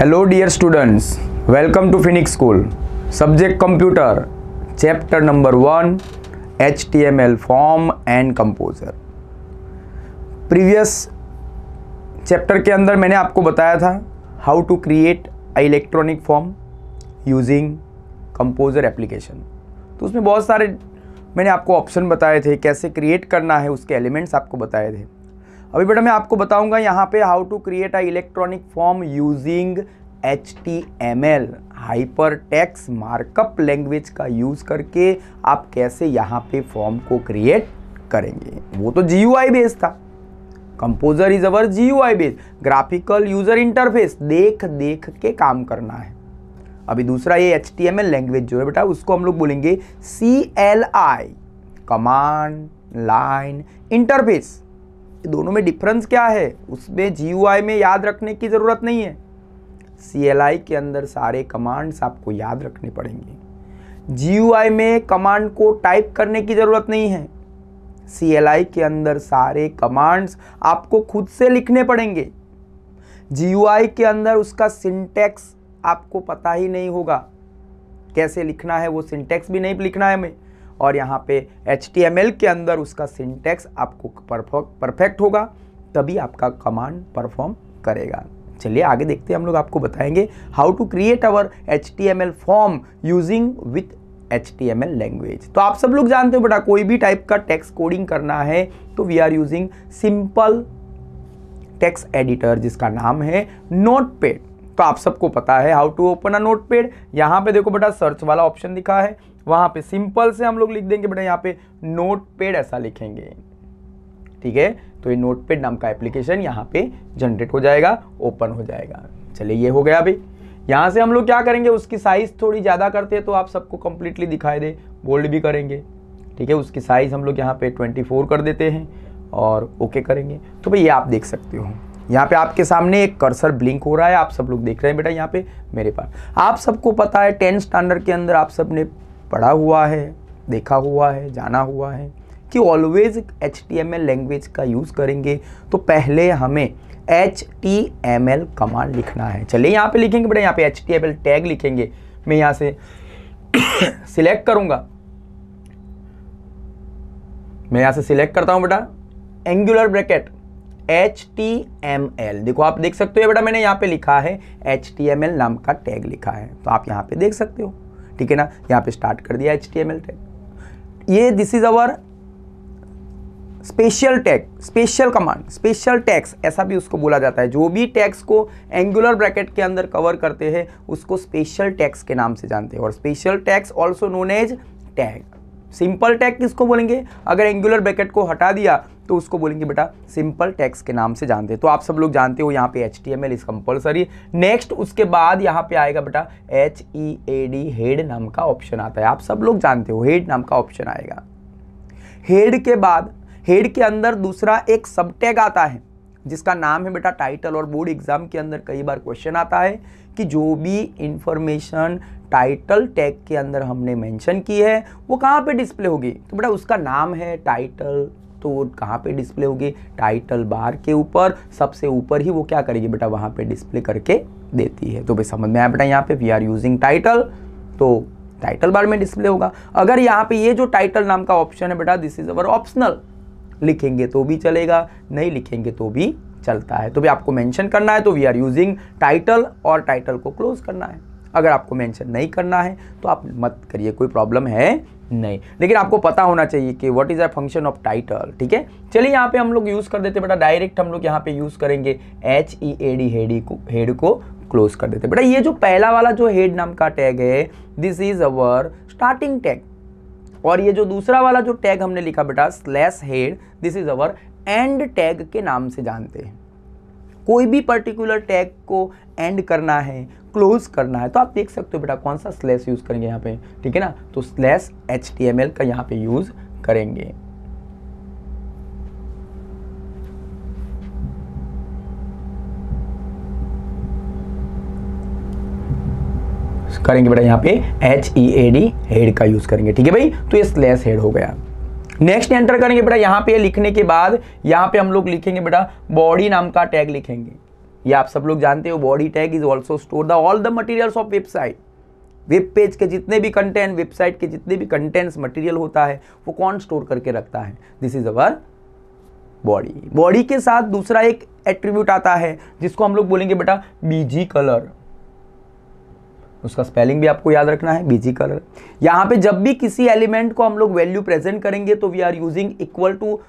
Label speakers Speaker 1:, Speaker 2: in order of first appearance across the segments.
Speaker 1: Hello dear students welcome to Phoenix school subject computer chapter number one H T M L form and composer previous chapter के अंदर मैंने आपको बताया था how to create a electronic form using composer application तो उसमें बहुत सारे मैंने आपको ऑप्शन बताए थे कैसे क्रिएट करना है उसके एलिमेंट्स आपको बताए थे अभी बेटा मैं आपको बताऊंगा यहाँ पे how to create a electronic form using H T M L hyper text markup language का यूज़ करके आप कैसे यहाँ पे फॉर्म को क्रिएट करेंगे वो तो जी यू आई बेस था composer is our G U I base graphical user interface देख देख के काम करना है अभी दूसरा ये H T M L language जो है बेटा उसको हम लोग बोलेंगे C L I command line interface दोनों में डिफरेंस क्या है उसमें जी यू आई में याद रखने की ज़रूरत नहीं है सी के अंदर सारे कमांड्स आपको याद रखने पड़ेंगे जी में कमांड को टाइप करने की ज़रूरत नहीं है सी के अंदर सारे कमांड्स आपको खुद से लिखने पड़ेंगे जी के अंदर उसका सिंटेक्स आपको पता ही नहीं होगा कैसे लिखना है वो सिंटेक्स भी नहीं लिखना है हमें और यहाँ पे एच के अंदर उसका सिंटेक्स आपको परफेक्ट होगा तभी आपका कमांड परफॉर्म करेगा चलिए आगे देखते हैं हम लोग आपको बताएंगे how to create our H form using with H T M L language तो आप सब लोग जानते हो बेटा कोई भी टाइप का टेक्स्ट कोडिंग करना है तो we are using simple text editor जिसका नाम है नोट पेड तो आप सबको पता है how to open a notepad यहाँ पे देखो बेटा सर्च वाला ऑप्शन दिखा है वहाँ पे सिंपल से हम लोग लिख देंगे बेटा यहाँ पे नोट पेड ऐसा लिखेंगे ठीक है तो ये नोट नाम का एप्लीकेशन यहाँ पे जनरेट हो जाएगा ओपन हो जाएगा चलिए ये हो गया भाई यहाँ से हम लोग क्या करेंगे उसकी साइज़ थोड़ी ज़्यादा करते हैं तो आप सबको कम्प्लीटली दिखाई दे बोल्ड भी करेंगे ठीक है उसकी साइज़ हम लोग यहाँ पे 24 कर देते हैं और ओके करेंगे तो भाई ये आप देख सकते हो यहाँ पे आपके सामने एक कर्सर ब्लिंक हो रहा है आप सब लोग देख रहे हैं बेटा यहाँ पे मेरे पास आप सबको पता है टेंथ स्टैंडर्ड के अंदर आप सब ने पढ़ा हुआ है देखा हुआ है जाना हुआ है कि ऑलवेज एच लैंग्वेज का यूज़ करेंगे तो पहले हमें H T M L command लिखना है चलिए यहाँ पे लिखेंगे बड़े यहाँ पे H T M L tag लिखेंगे मैं यहाँ से सिलेक्ट करूँगा मैं यहाँ से सिलेक्ट करता हूँ बेटा angular bracket H T M L देखो आप देख सकते हो बेटा मैंने यहाँ पे लिखा है एच टी एम एल नाम का टैग लिखा है तो आप यहाँ पे देख सकते हो ठीक है ना यहाँ पे स्टार्ट कर दिया H T M L tag ये this is our special tag special command special text ऐसा भी उसको बोला जाता है जो भी टैक्स को एंगुलर ब्रैकेट के अंदर कवर करते हैं उसको स्पेशल टैक्स के नाम से जानते हैं और special text also known as tag simple tag किसको बोलेंगे अगर एंगुलर ब्रैकेट को हटा दिया तो उसको बोलेंगे बेटा सिंपल टैक्स के नाम से जानते हैं तो आप सब लोग जानते हो यहाँ पे H T M L is compulsory next उसके बाद यहाँ पे आएगा बेटा H E A D head नाम का ऑप्शन आता है आप सब लोग जानते हो हेड नाम का ऑप्शन आएगा हेड के बाद हेड के अंदर दूसरा एक सब टैग आता है जिसका नाम है बेटा टाइटल और बोर्ड एग्जाम के अंदर कई बार क्वेश्चन आता है कि जो भी इंफॉर्मेशन टाइटल टैग के अंदर हमने मेंशन की है वो कहाँ पे डिस्प्ले होगी तो बेटा उसका नाम है टाइटल तो वो कहाँ पे डिस्प्ले होगी टाइटल बार के ऊपर सबसे ऊपर ही वो क्या करेगी बेटा वहाँ पे डिस्प्ले करके देती है तो भाई समझ में आया बेटा यहाँ पे वी आर यूजिंग टाइटल तो टाइटल बार में डिस्प्ले होगा अगर यहाँ पे ये जो टाइटल नाम का ऑप्शन है बेटा दिस इज अवर ऑप्शनल लिखेंगे तो भी चलेगा नहीं लिखेंगे तो भी चलता है तो भी आपको मेंशन करना है तो वी आर यूजिंग टाइटल और टाइटल को क्लोज करना है अगर आपको मेंशन नहीं करना है तो आप मत करिए कोई प्रॉब्लम है नहीं लेकिन आपको पता होना चाहिए कि what is a function of title ठीक है चलिए यहाँ पे हम लोग यूज़ कर देते बेटा डायरेक्ट हम लोग यहाँ पे यूज़ करेंगे H E A D head को हेड को क्लोज कर देते बेटा ये जो पहला वाला जो हेड नाम का टैग है this is our starting tag और ये जो दूसरा वाला जो टैग हमने लिखा बेटा slash head this is our end tag के नाम से जानते हैं कोई भी पर्टिकुलर टैग को एंड करना है क्लोज करना है तो आप देख सकते हो बेटा कौन सा स्लैश यूज़ करेंगे यहाँ पे ठीक है ना तो स्लैश एच का यहाँ पे यूज़ करेंगे करेंगे बेटा यहाँ पे H E A D head का यूज़ करेंगे ठीक है भाई तो ये स्लैश हेड हो गया नेक्स्ट एंटर करेंगे बेटा यहाँ पे लिखने के बाद यहाँ पे हम लोग लिखेंगे बेटा बॉडी नाम का टैग लिखेंगे ये आप सब लोग जानते हो body tag is also store the all the materials of website web page के जितने भी कंटेंट वेबसाइट के जितने भी कंटेंट्स मटेरियल होता है वो कौन स्टोर करके रखता है this is our body body के साथ दूसरा एक एट्रीब्यूट आता है जिसको हम लोग बोलेंगे बेटा बीजी कलर उसका स्पेलिंग भी आपको याद रखना है बीजी कलर यहाँ पे जब भी किसी एलिमेंट को हम लोग वैल्यू प्रेजेंट करेंगे तो we are using equal to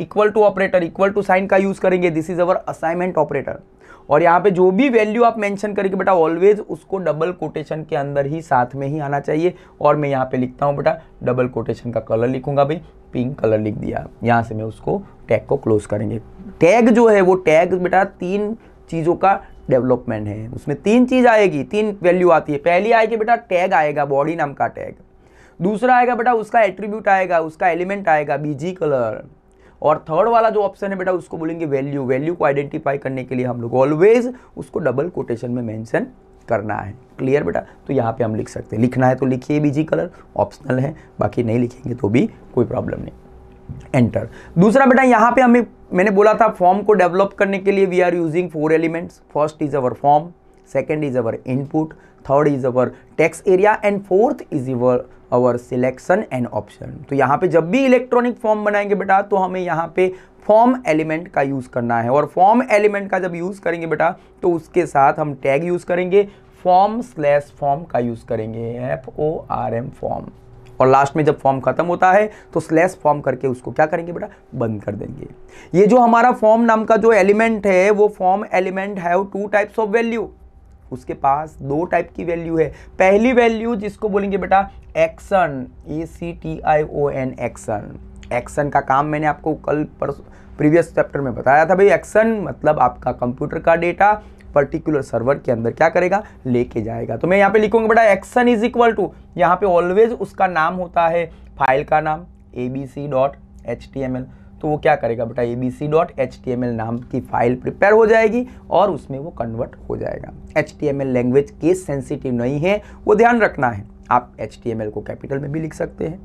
Speaker 1: equal to operator equal to sign का यूज़ करेंगे this is our assignment operator और यहाँ पे जो भी वैल्यू आप मेंशन करेंगे बेटा ऑलवेज उसको डबल कोटेशन के अंदर ही साथ में ही आना चाहिए और मैं यहाँ पे लिखता हूँ बेटा डबल कोटेशन का कलर लिखूंगा भाई पिंक कलर लिख दिया यहाँ से मैं उसको टैग को क्लोज करेंगे टैग जो है वो टैग बेटा तीन चीज़ों का डेवलपमेंट है उसमें तीन चीज़ आएगी तीन वैल्यू आती है पहली आएगी बेटा टैग आएगा बॉडी नाम का टैग दूसरा आएगा बेटा उसका एट्रीब्यूट आएगा उसका एलिमेंट आएगा बीजी कलर और थर्ड वाला जो ऑप्शन है बेटा उसको बोलेंगे वैल्यू वैल्यू को आइडेंटिफाई करने के लिए हम लोग ऑलवेज उसको डबल कोटेशन में मेंशन करना है क्लियर बेटा तो यहाँ पे हम लिख सकते हैं लिखना है तो लिखिए बीजी कलर ऑप्शनल है बाकी नहीं लिखेंगे तो भी कोई प्रॉब्लम नहीं एंटर दूसरा बेटा यहाँ पे हमें मैंने बोला था फॉर्म को डेवलप करने के लिए we are using four elements first is our form second is our input third is our text area and fourth is our our selection and option तो यहाँ पे जब भी इलेक्ट्रॉनिक फॉर्म बनाएंगे बेटा तो हमें यहाँ पे फॉर्म एलिमेंट का यूज़ करना है और फॉर्म एलिमेंट का जब यूज़ करेंगे बेटा तो उसके साथ हम टैग यूज़ करेंगे फॉर्म स्लैश फॉर्म का यूज़ करेंगे F O R M form और लास्ट में जब फॉर्म खत्म होता है तो स्लैश फॉर्म करके उसको क्या करेंगे बेटा बंद कर देंगे ये जो हमारा फॉर्म नाम का जो एलिमेंट है वो form element have two types of value उसके पास दो टाइप की वैल्यू है पहली वैल्यू जिसको बोलेंगे बेटा action A C T I O N action action का काम मैंने आपको कल पर प्रीवियस चैप्टर में बताया था भाई एक्शन मतलब आपका कंप्यूटर का डेटा पर्टिकुलर सर्वर के अंदर क्या करेगा लेके जाएगा तो मैं यहाँ पे लिखूंगा बेटा एक्शन इज इक्वल टू यहाँ पे ऑलवेज उसका नाम होता है फाइल का नाम A B C dot H T M L तो वो क्या करेगा बेटा A B C dot H T M L नाम की फाइल प्रिपेयर हो जाएगी और उसमें वो कन्वर्ट हो जाएगा H T M L language case sensitive नहीं है वो ध्यान रखना है आप एच टी एम एल को कैपिटल में भी लिख सकते हैं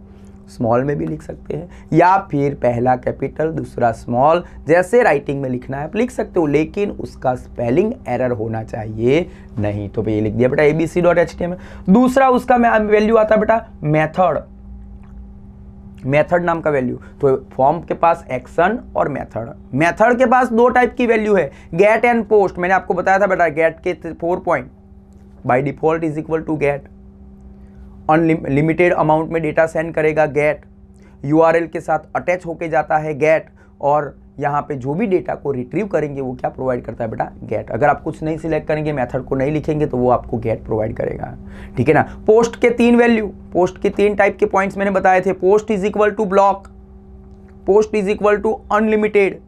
Speaker 1: स्मॉल में भी लिख सकते हैं या फिर पहला कैपिटल दूसरा स्मॉल जैसे राइटिंग में लिखना है आप लिख सकते हो लेकिन उसका स्पेलिंग एरर होना चाहिए नहीं तो ये लिख दिया बेटा A B C dot H T M दूसरा उसका वैल्यू आता है बेटा मेथड मेथड नाम का वैल्यू तो फॉर्म के पास एक्शन और मेथड मेथड के पास दो टाइप की वैल्यू है गेट एंड पोस्ट मैंने आपको बताया था बेटा गेट के four point by default is equal to get unlimited amount में डेटा सेंड करेगा गेट यू के साथ अटैच होके जाता है गेट और यहाँ पे जो भी डेटा को रिट्रीव करेंगे वो क्या प्रोवाइड करता है बेटा गेट अगर आप कुछ नहीं सिलेक्ट करेंगे मेथड को नहीं लिखेंगे तो वो आपको गेट प्रोवाइड करेगा ठीक है ना पोस्ट के तीन वैल्यू पोस्ट के तीन टाइप के पॉइंट्स मैंने बताए थे post is equal to block post is equal to unlimited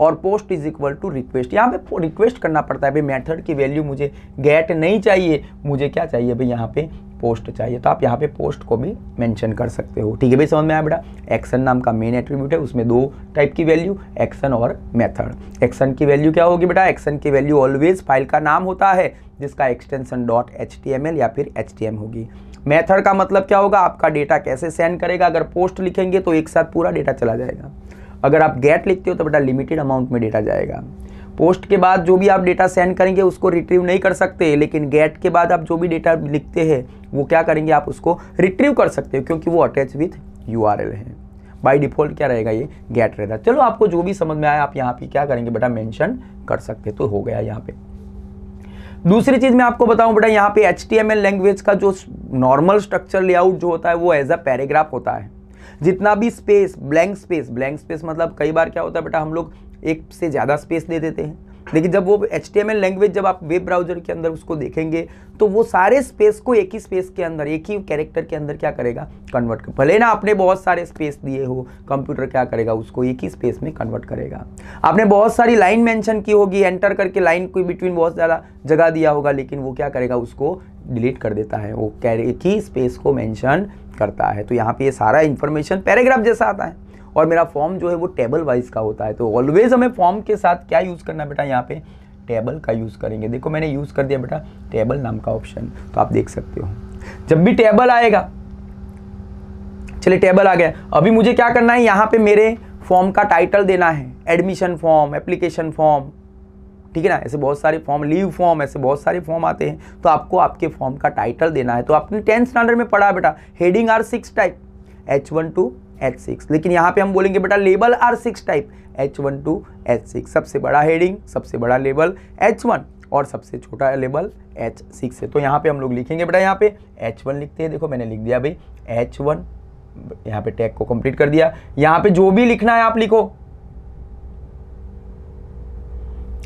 Speaker 1: और post is equal to request यहाँ पे रिक्वेस्ट करना पड़ता है भाई मेथड की वैल्यू मुझे गेट नहीं चाहिए मुझे क्या चाहिए भाई यहाँ पे पोस्ट चाहिए तो आप यहाँ पे पोस्ट को भी मेंशन कर सकते हो ठीक है भाई समझ में आया बेटा एक्शन नाम का मेन एट्रीब्यूट है उसमें दो टाइप की वैल्यू एक्शन और मेथड एक्शन की वैल्यू क्या होगी बेटा एक्शन की वैल्यू ऑलवेज फाइल का नाम होता है जिसका एक्सटेंशन डॉट एच या फिर एच होगी मेथड का मतलब क्या होगा आपका डेटा कैसे सेंड करेगा अगर पोस्ट लिखेंगे तो एक साथ पूरा डेटा चला जाएगा अगर आप गेट लिखते हो तो बेटा लिमिटेड अमाउंट में डेटा जाएगा पोस्ट के बाद जो भी आप डेटा सेंड करेंगे उसको रिट्रीव नहीं कर सकते लेकिन गेट के बाद आप जो भी डेटा लिखते हैं वो क्या करेंगे आप उसको रिट्रीव कर सकते हो क्योंकि वो अटैच विथ यू है बाई डिफॉल्ट क्या रहेगा ये गेट रहेगा चलो आपको जो भी समझ में आया आप यहाँ पे क्या करेंगे बेटा मैंशन कर सकते तो हो गया यहाँ पे दूसरी चीज़ मैं आपको बताऊं बेटा यहाँ पे एच लैंग्वेज का जो नॉर्मल स्ट्रक्चर लेआउट जो होता है वो एज अ पैराग्राफ होता है जितना भी space blank space blank space मतलब कई बार क्या होता है बेटा हम लोग एक से ज़्यादा स्पेस दे देते हैं देखिए जब वो एच लैंग्वेज जब आप वेब ब्राउजर के अंदर उसको देखेंगे तो वो सारे स्पेस को एक ही स्पेस के अंदर एक ही कैरेक्टर के अंदर क्या करेगा कन्वर्ट कर भले ना आपने बहुत सारे स्पेस दिए हो कंप्यूटर क्या करेगा उसको एक ही स्पेस में कन्वर्ट करेगा आपने बहुत सारी लाइन मैंशन की होगी एंटर करके लाइन को बिटवीन बहुत ज़्यादा जगह दिया होगा लेकिन वो क्या करेगा उसको डिलीट कर देता है वो एक ही स्पेस को मैंशन करता है तो यहाँ पर ये सारा इन्फॉर्मेशन पैराग्राफ जैसा आता है और मेरा फॉर्म जो है वो टेबल वाइज का होता है तो ऑलवेज हमें फॉर्म के साथ क्या यूज़ करना बेटा यहाँ पे टेबल का यूज़ करेंगे देखो मैंने यूज़ कर दिया बेटा टेबल नाम का ऑप्शन तो आप देख सकते हो जब भी टेबल आएगा चलिए टेबल आ गया अभी मुझे क्या करना है यहाँ पे मेरे फॉर्म का टाइटल देना है एडमिशन फॉर्म एप्लीकेशन फॉर्म ठीक है ना ऐसे बहुत सारे फॉर्म लीव फॉर्म ऐसे बहुत सारे फॉर्म आते हैं तो आपको आपके फॉर्म का टाइटल देना है तो आपने टेंथ स्टैंडर्ड में पढ़ा बेटा heading are six type H one to H six लेकिन यहाँ पे हम बोलेंगे बेटा label are six type H one to H six सबसे बड़ा हेडिंग सबसे बड़ा लेबल एच वन और सबसे छोटा लेबल एच सिक्स है तो यहाँ पे हम लोग लिखेंगे बेटा यहाँ पे एच वन लिखते हैं देखो मैंने लिख दिया भाई एच वन यहाँ पे टैग को कंप्लीट कर दिया यहाँ पे जो भी लिखना है आप लिखो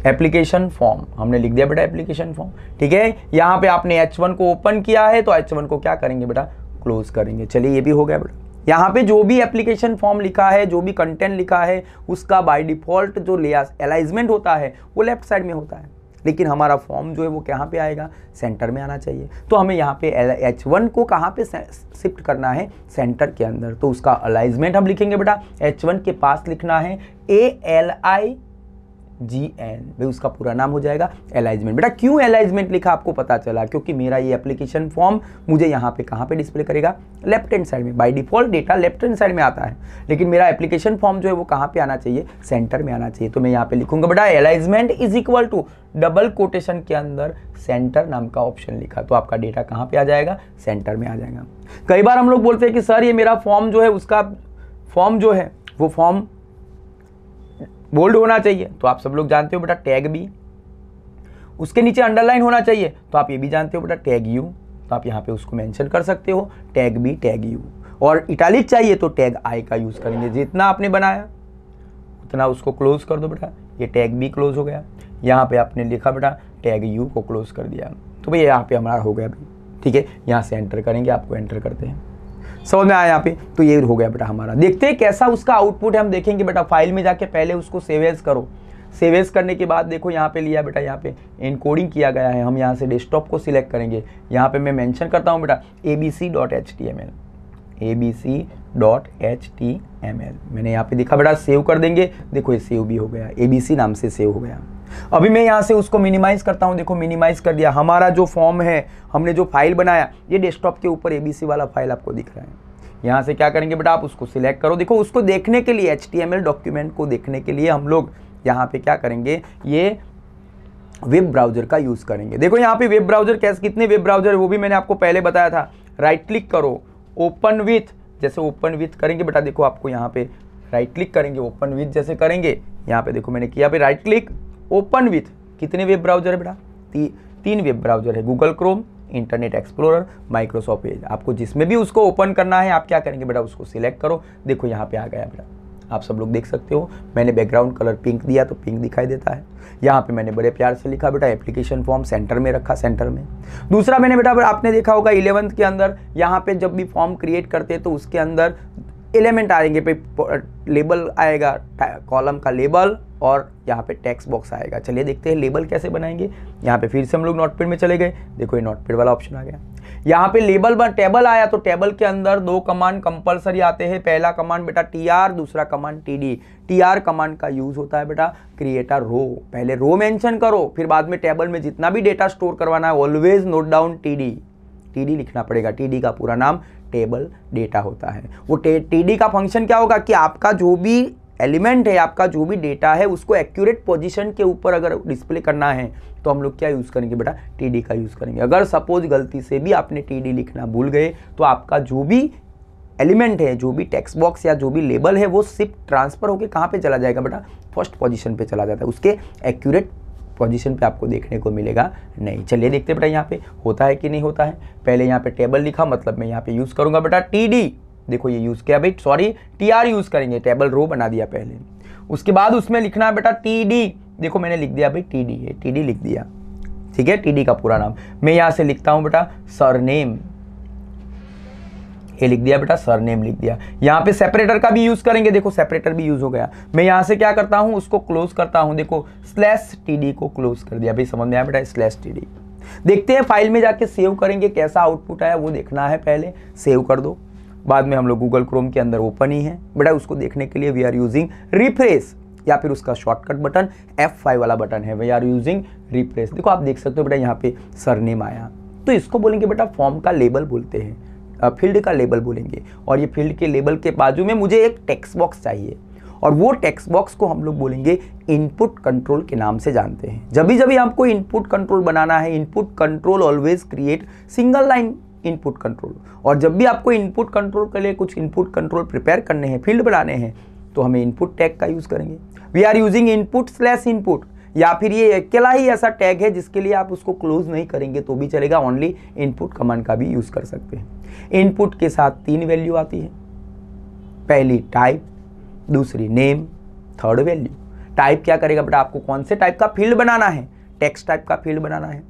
Speaker 1: एप्लीकेशन फॉर्म हमने लिख दिया बेटा एप्लीकेशन फॉर्म ठीक है यहाँ पे आपने वन को ओपन किया है तो वन को क्या करेंगे बेटा क्लोज करेंगे चलिए ये भी हो गया बेटा यहाँ पे जो भी एप्लीकेशन फॉर्म लिखा है जो भी कंटेंट लिखा है उसका बाय डिफॉल्ट जो लेस एलाइजमेंट होता है वो लेफ्ट साइड में होता है लेकिन हमारा फॉर्म जो है वो कहाँ पे आएगा सेंटर में आना चाहिए तो हमें यहाँ पे एच वन को कहाँ पे शिफ्ट करना है सेंटर के अंदर तो उसका अलाइजमेंट हम लिखेंगे बेटा एच वन के पास लिखना है A L I G N भाई उसका पूरा नाम हो जाएगा एलाइजमेंट बेटा क्यों एलाइजमेंट लिखा आपको पता चला क्योंकि मेरा ये एप्लीकेशन फॉर्म मुझे यहाँ पे कहाँ पे डिस्प्ले करेगा लेफ्ट हैंड साइड में by default data left hand side में आता है लेकिन मेरा एप्लीकेशन फॉर्म जो है वो कहाँ पे आना चाहिए सेंटर में आना चाहिए तो मैं यहाँ पे लिखूंगा बेटा alignment is equal to double quotation के अंदर सेंटर नाम का ऑप्शन लिखा तो आपका डेटा कहाँ पे आ जाएगा सेंटर में आ जाएगा कई बार हम लोग बोलते हैं कि सर ये मेरा फॉर्म जो है उसका फॉर्म जो है वो फॉर्म बोल्ड होना चाहिए तो आप सब लोग जानते हो बेटा टैग बी उसके नीचे अंडरलाइन होना चाहिए तो आप ये भी जानते हो बेटा टैग यू तो आप यहाँ पे उसको मेंशन कर सकते हो टैग बी टैग यू और इटालिक चाहिए तो टैग आई का यूज़ करेंगे जितना आपने बनाया उतना उसको क्लोज कर दो बेटा ये टैग बी क्लोज हो गया यहाँ पे आपने लिखा बेटा टैग यू को क्लोज कर दिया तो भैया यहाँ पे हमारा हो गया ठीक है यहाँ से एंटर करेंगे आपको एंटर करते हैं समझ में आया यहाँ पे तो ये हो गया बेटा हमारा देखते हैं कैसा उसका आउटपुट है हम देखेंगे बेटा फाइल में जाके पहले उसको सेवेज करो सेवेज करने के बाद देखो यहाँ पे लिया बेटा यहाँ पे इनकोडिंग किया गया है हम यहाँ से डेस्कटॉप को सिलेक्ट करेंगे यहाँ पे मैं मेंशन करता हूँ बेटा A B C dot H T M L A B C dot H T M L मैंने यहाँ पे देखा बेटा सेव कर देंगे देखो ये सेव भी हो गया ए बी सी नाम से सेव हो गया अभी मैं यहाँ से उसको मिनिमाइज़ करता हूँ देखो मिनिमाइज़ कर दिया हमारा जो फॉर्म है हमने जो फाइल बनाया ये डेस्कटॉप के ऊपर एबीसी वाला फाइल आपको दिख रहा है यहाँ से क्या करेंगे बेटा आप उसको सिलेक्ट करो देखो उसको देखने के लिए एच डॉक्यूमेंट को देखने के लिए हम लोग यहाँ पे क्या करेंगे ये वेब ब्राउजर का यूज़ करेंगे देखो यहाँ पे वेब ब्राउजर कैसे कितने वेब ब्राउजर वो भी मैंने आपको पहले बताया था राइट क्लिक करो ओपन विथ जैसे ओपन विथ करेंगे बेटा देखो आपको यहाँ पे राइट क्लिक करेंगे ओपन विथ जैसे करेंगे यहाँ पे देखो मैंने किया पे राइट क्लिक ओपन विथ कितने वेब ब्राउजर है बेटा ती, तीन वेब ब्राउजर है Google Chrome Internet Explorer Microsoft Edge आपको जिसमें भी उसको ओपन करना है आप क्या करेंगे बेटा उसको सिलेक्ट करो देखो यहाँ पे आ गया बेटा आप सब लोग देख सकते हो मैंने बैकग्राउंड कलर पिंक दिया तो पिंक दिखाई देता है यहाँ पे मैंने बड़े प्यार से लिखा बेटा एप्लीकेशन फॉर्म सेंटर में रखा सेंटर में दूसरा मैंने बेटा आपने देखा होगा इलेवंथ के अंदर यहाँ पे जब भी फॉर्म क्रिएट करते तो उसके अंदर एलिमेंट आएंगे पे लेबल आएगा कॉलम का लेबल और यहाँ पे टेक्स्ट बॉक्स आएगा चलिए देखते हैं लेबल कैसे बनाएंगे यहाँ पे फिर से हम लोग नोटपेड में चले गए देखो ये नोटपेड वाला ऑप्शन आ गया यहाँ पे लेबल बन टेबल आया तो टेबल के अंदर दो कमांड कंपलसरी आते हैं पहला कमांड बेटा टी आर दूसरा command T D T R command का यूज होता है बेटा क्रिएटर रो पहले रो मेंशन करो फिर बाद में टेबल में जितना भी डेटा स्टोर करवाना है always note down T D T D लिखना पड़ेगा टी डी का पूरा नाम टेबल डेटा होता है वो टी का फंक्शन क्या होगा कि आपका जो भी एलिमेंट है आपका जो भी डेटा है उसको एक्यूरेट पोजीशन के ऊपर अगर डिस्प्ले करना है तो हम लोग क्या यूज़ करेंगे बेटा टी का यूज़ करेंगे अगर सपोज गलती से भी आपने टी लिखना भूल गए तो आपका जो भी एलिमेंट है जो भी टेक्स्ट बॉक्स या जो भी लेबल है वो सिर्फ ट्रांसफर होकर कहाँ पे चला जाएगा बेटा फर्स्ट पोजीशन पे चला जाता है उसके एक्यूरेट पोजीशन पे आपको देखने को मिलेगा नहीं चलिए देखते बेटा यहाँ पे होता है कि नहीं होता है पहले यहाँ पे टेबल लिखा मतलब मैं यहाँ पे यूज़ करूँगा बेटा टी डी देखो ये यूज़ किया भाई सॉरी टी आर यूज़ करेंगे टेबल रो बना दिया पहले उसके बाद उसमें लिखना है बेटा टी डी देखो मैंने लिख दिया भाई टी डी है टी डी लिख दिया ठीक है टी डी का पूरा नाम मैं यहाँ से लिखता हूँ बेटा सरनेम ए लिख दिया बेटा सर नेम लिख दिया यहाँ पे सेपरेटर का भी यूज़ करेंगे देखो सेपरेटर भी यूज़ हो गया मैं यहाँ से क्या करता हूँ उसको क्लोज करता हूँ देखो स्लैश टी को क्लोज कर दिया भाई समझ में आया बेटा स्लैश टी देखते हैं फाइल में जाके सेव करेंगे कैसा आउटपुट आया वो देखना है पहले सेव कर दो बाद में हम लोग गूगल क्रोम के अंदर ओपन ही है बेटा उसको देखने के लिए वी आर यूजिंग रिफ्रेस या फिर उसका शॉर्टकट बटन F5 वाला बटन है वी आर यूजिंग रिफ्रेश देखो आप देख सकते हो बेटा यहाँ पे सरनेम आया तो इसको बोलेंगे बेटा फॉर्म का लेबल बोलते हैं फील्ड का लेबल बोलेंगे और ये फील्ड के लेबल के बाजू में मुझे एक टेक्स्ट बॉक्स चाहिए और वो टेक्स्ट बॉक्स को हम लोग बोलेंगे इनपुट कंट्रोल के नाम से जानते हैं जब भी जब भी आपको इनपुट कंट्रोल बनाना है input control always create single line input control और जब भी आपको इनपुट कंट्रोल के लिए कुछ इनपुट कंट्रोल प्रिपेयर करने हैं फील्ड बनाने हैं तो हमें इनपुट टैग का यूज़ करेंगे we are using input slash input या फिर ये अकेला ही ऐसा टैग है जिसके लिए आप उसको क्लोज नहीं करेंगे तो भी चलेगा ओनली इनपुट कमांड का भी यूज़ कर सकते हैं इनपुट के साथ तीन वैल्यू आती है पहली टाइप दूसरी नेम थर्ड वैल्यू टाइप क्या करेगा बेटा आपको कौन से टाइप का फील्ड बनाना है टेक्स्ट टाइप का फील्ड बनाना है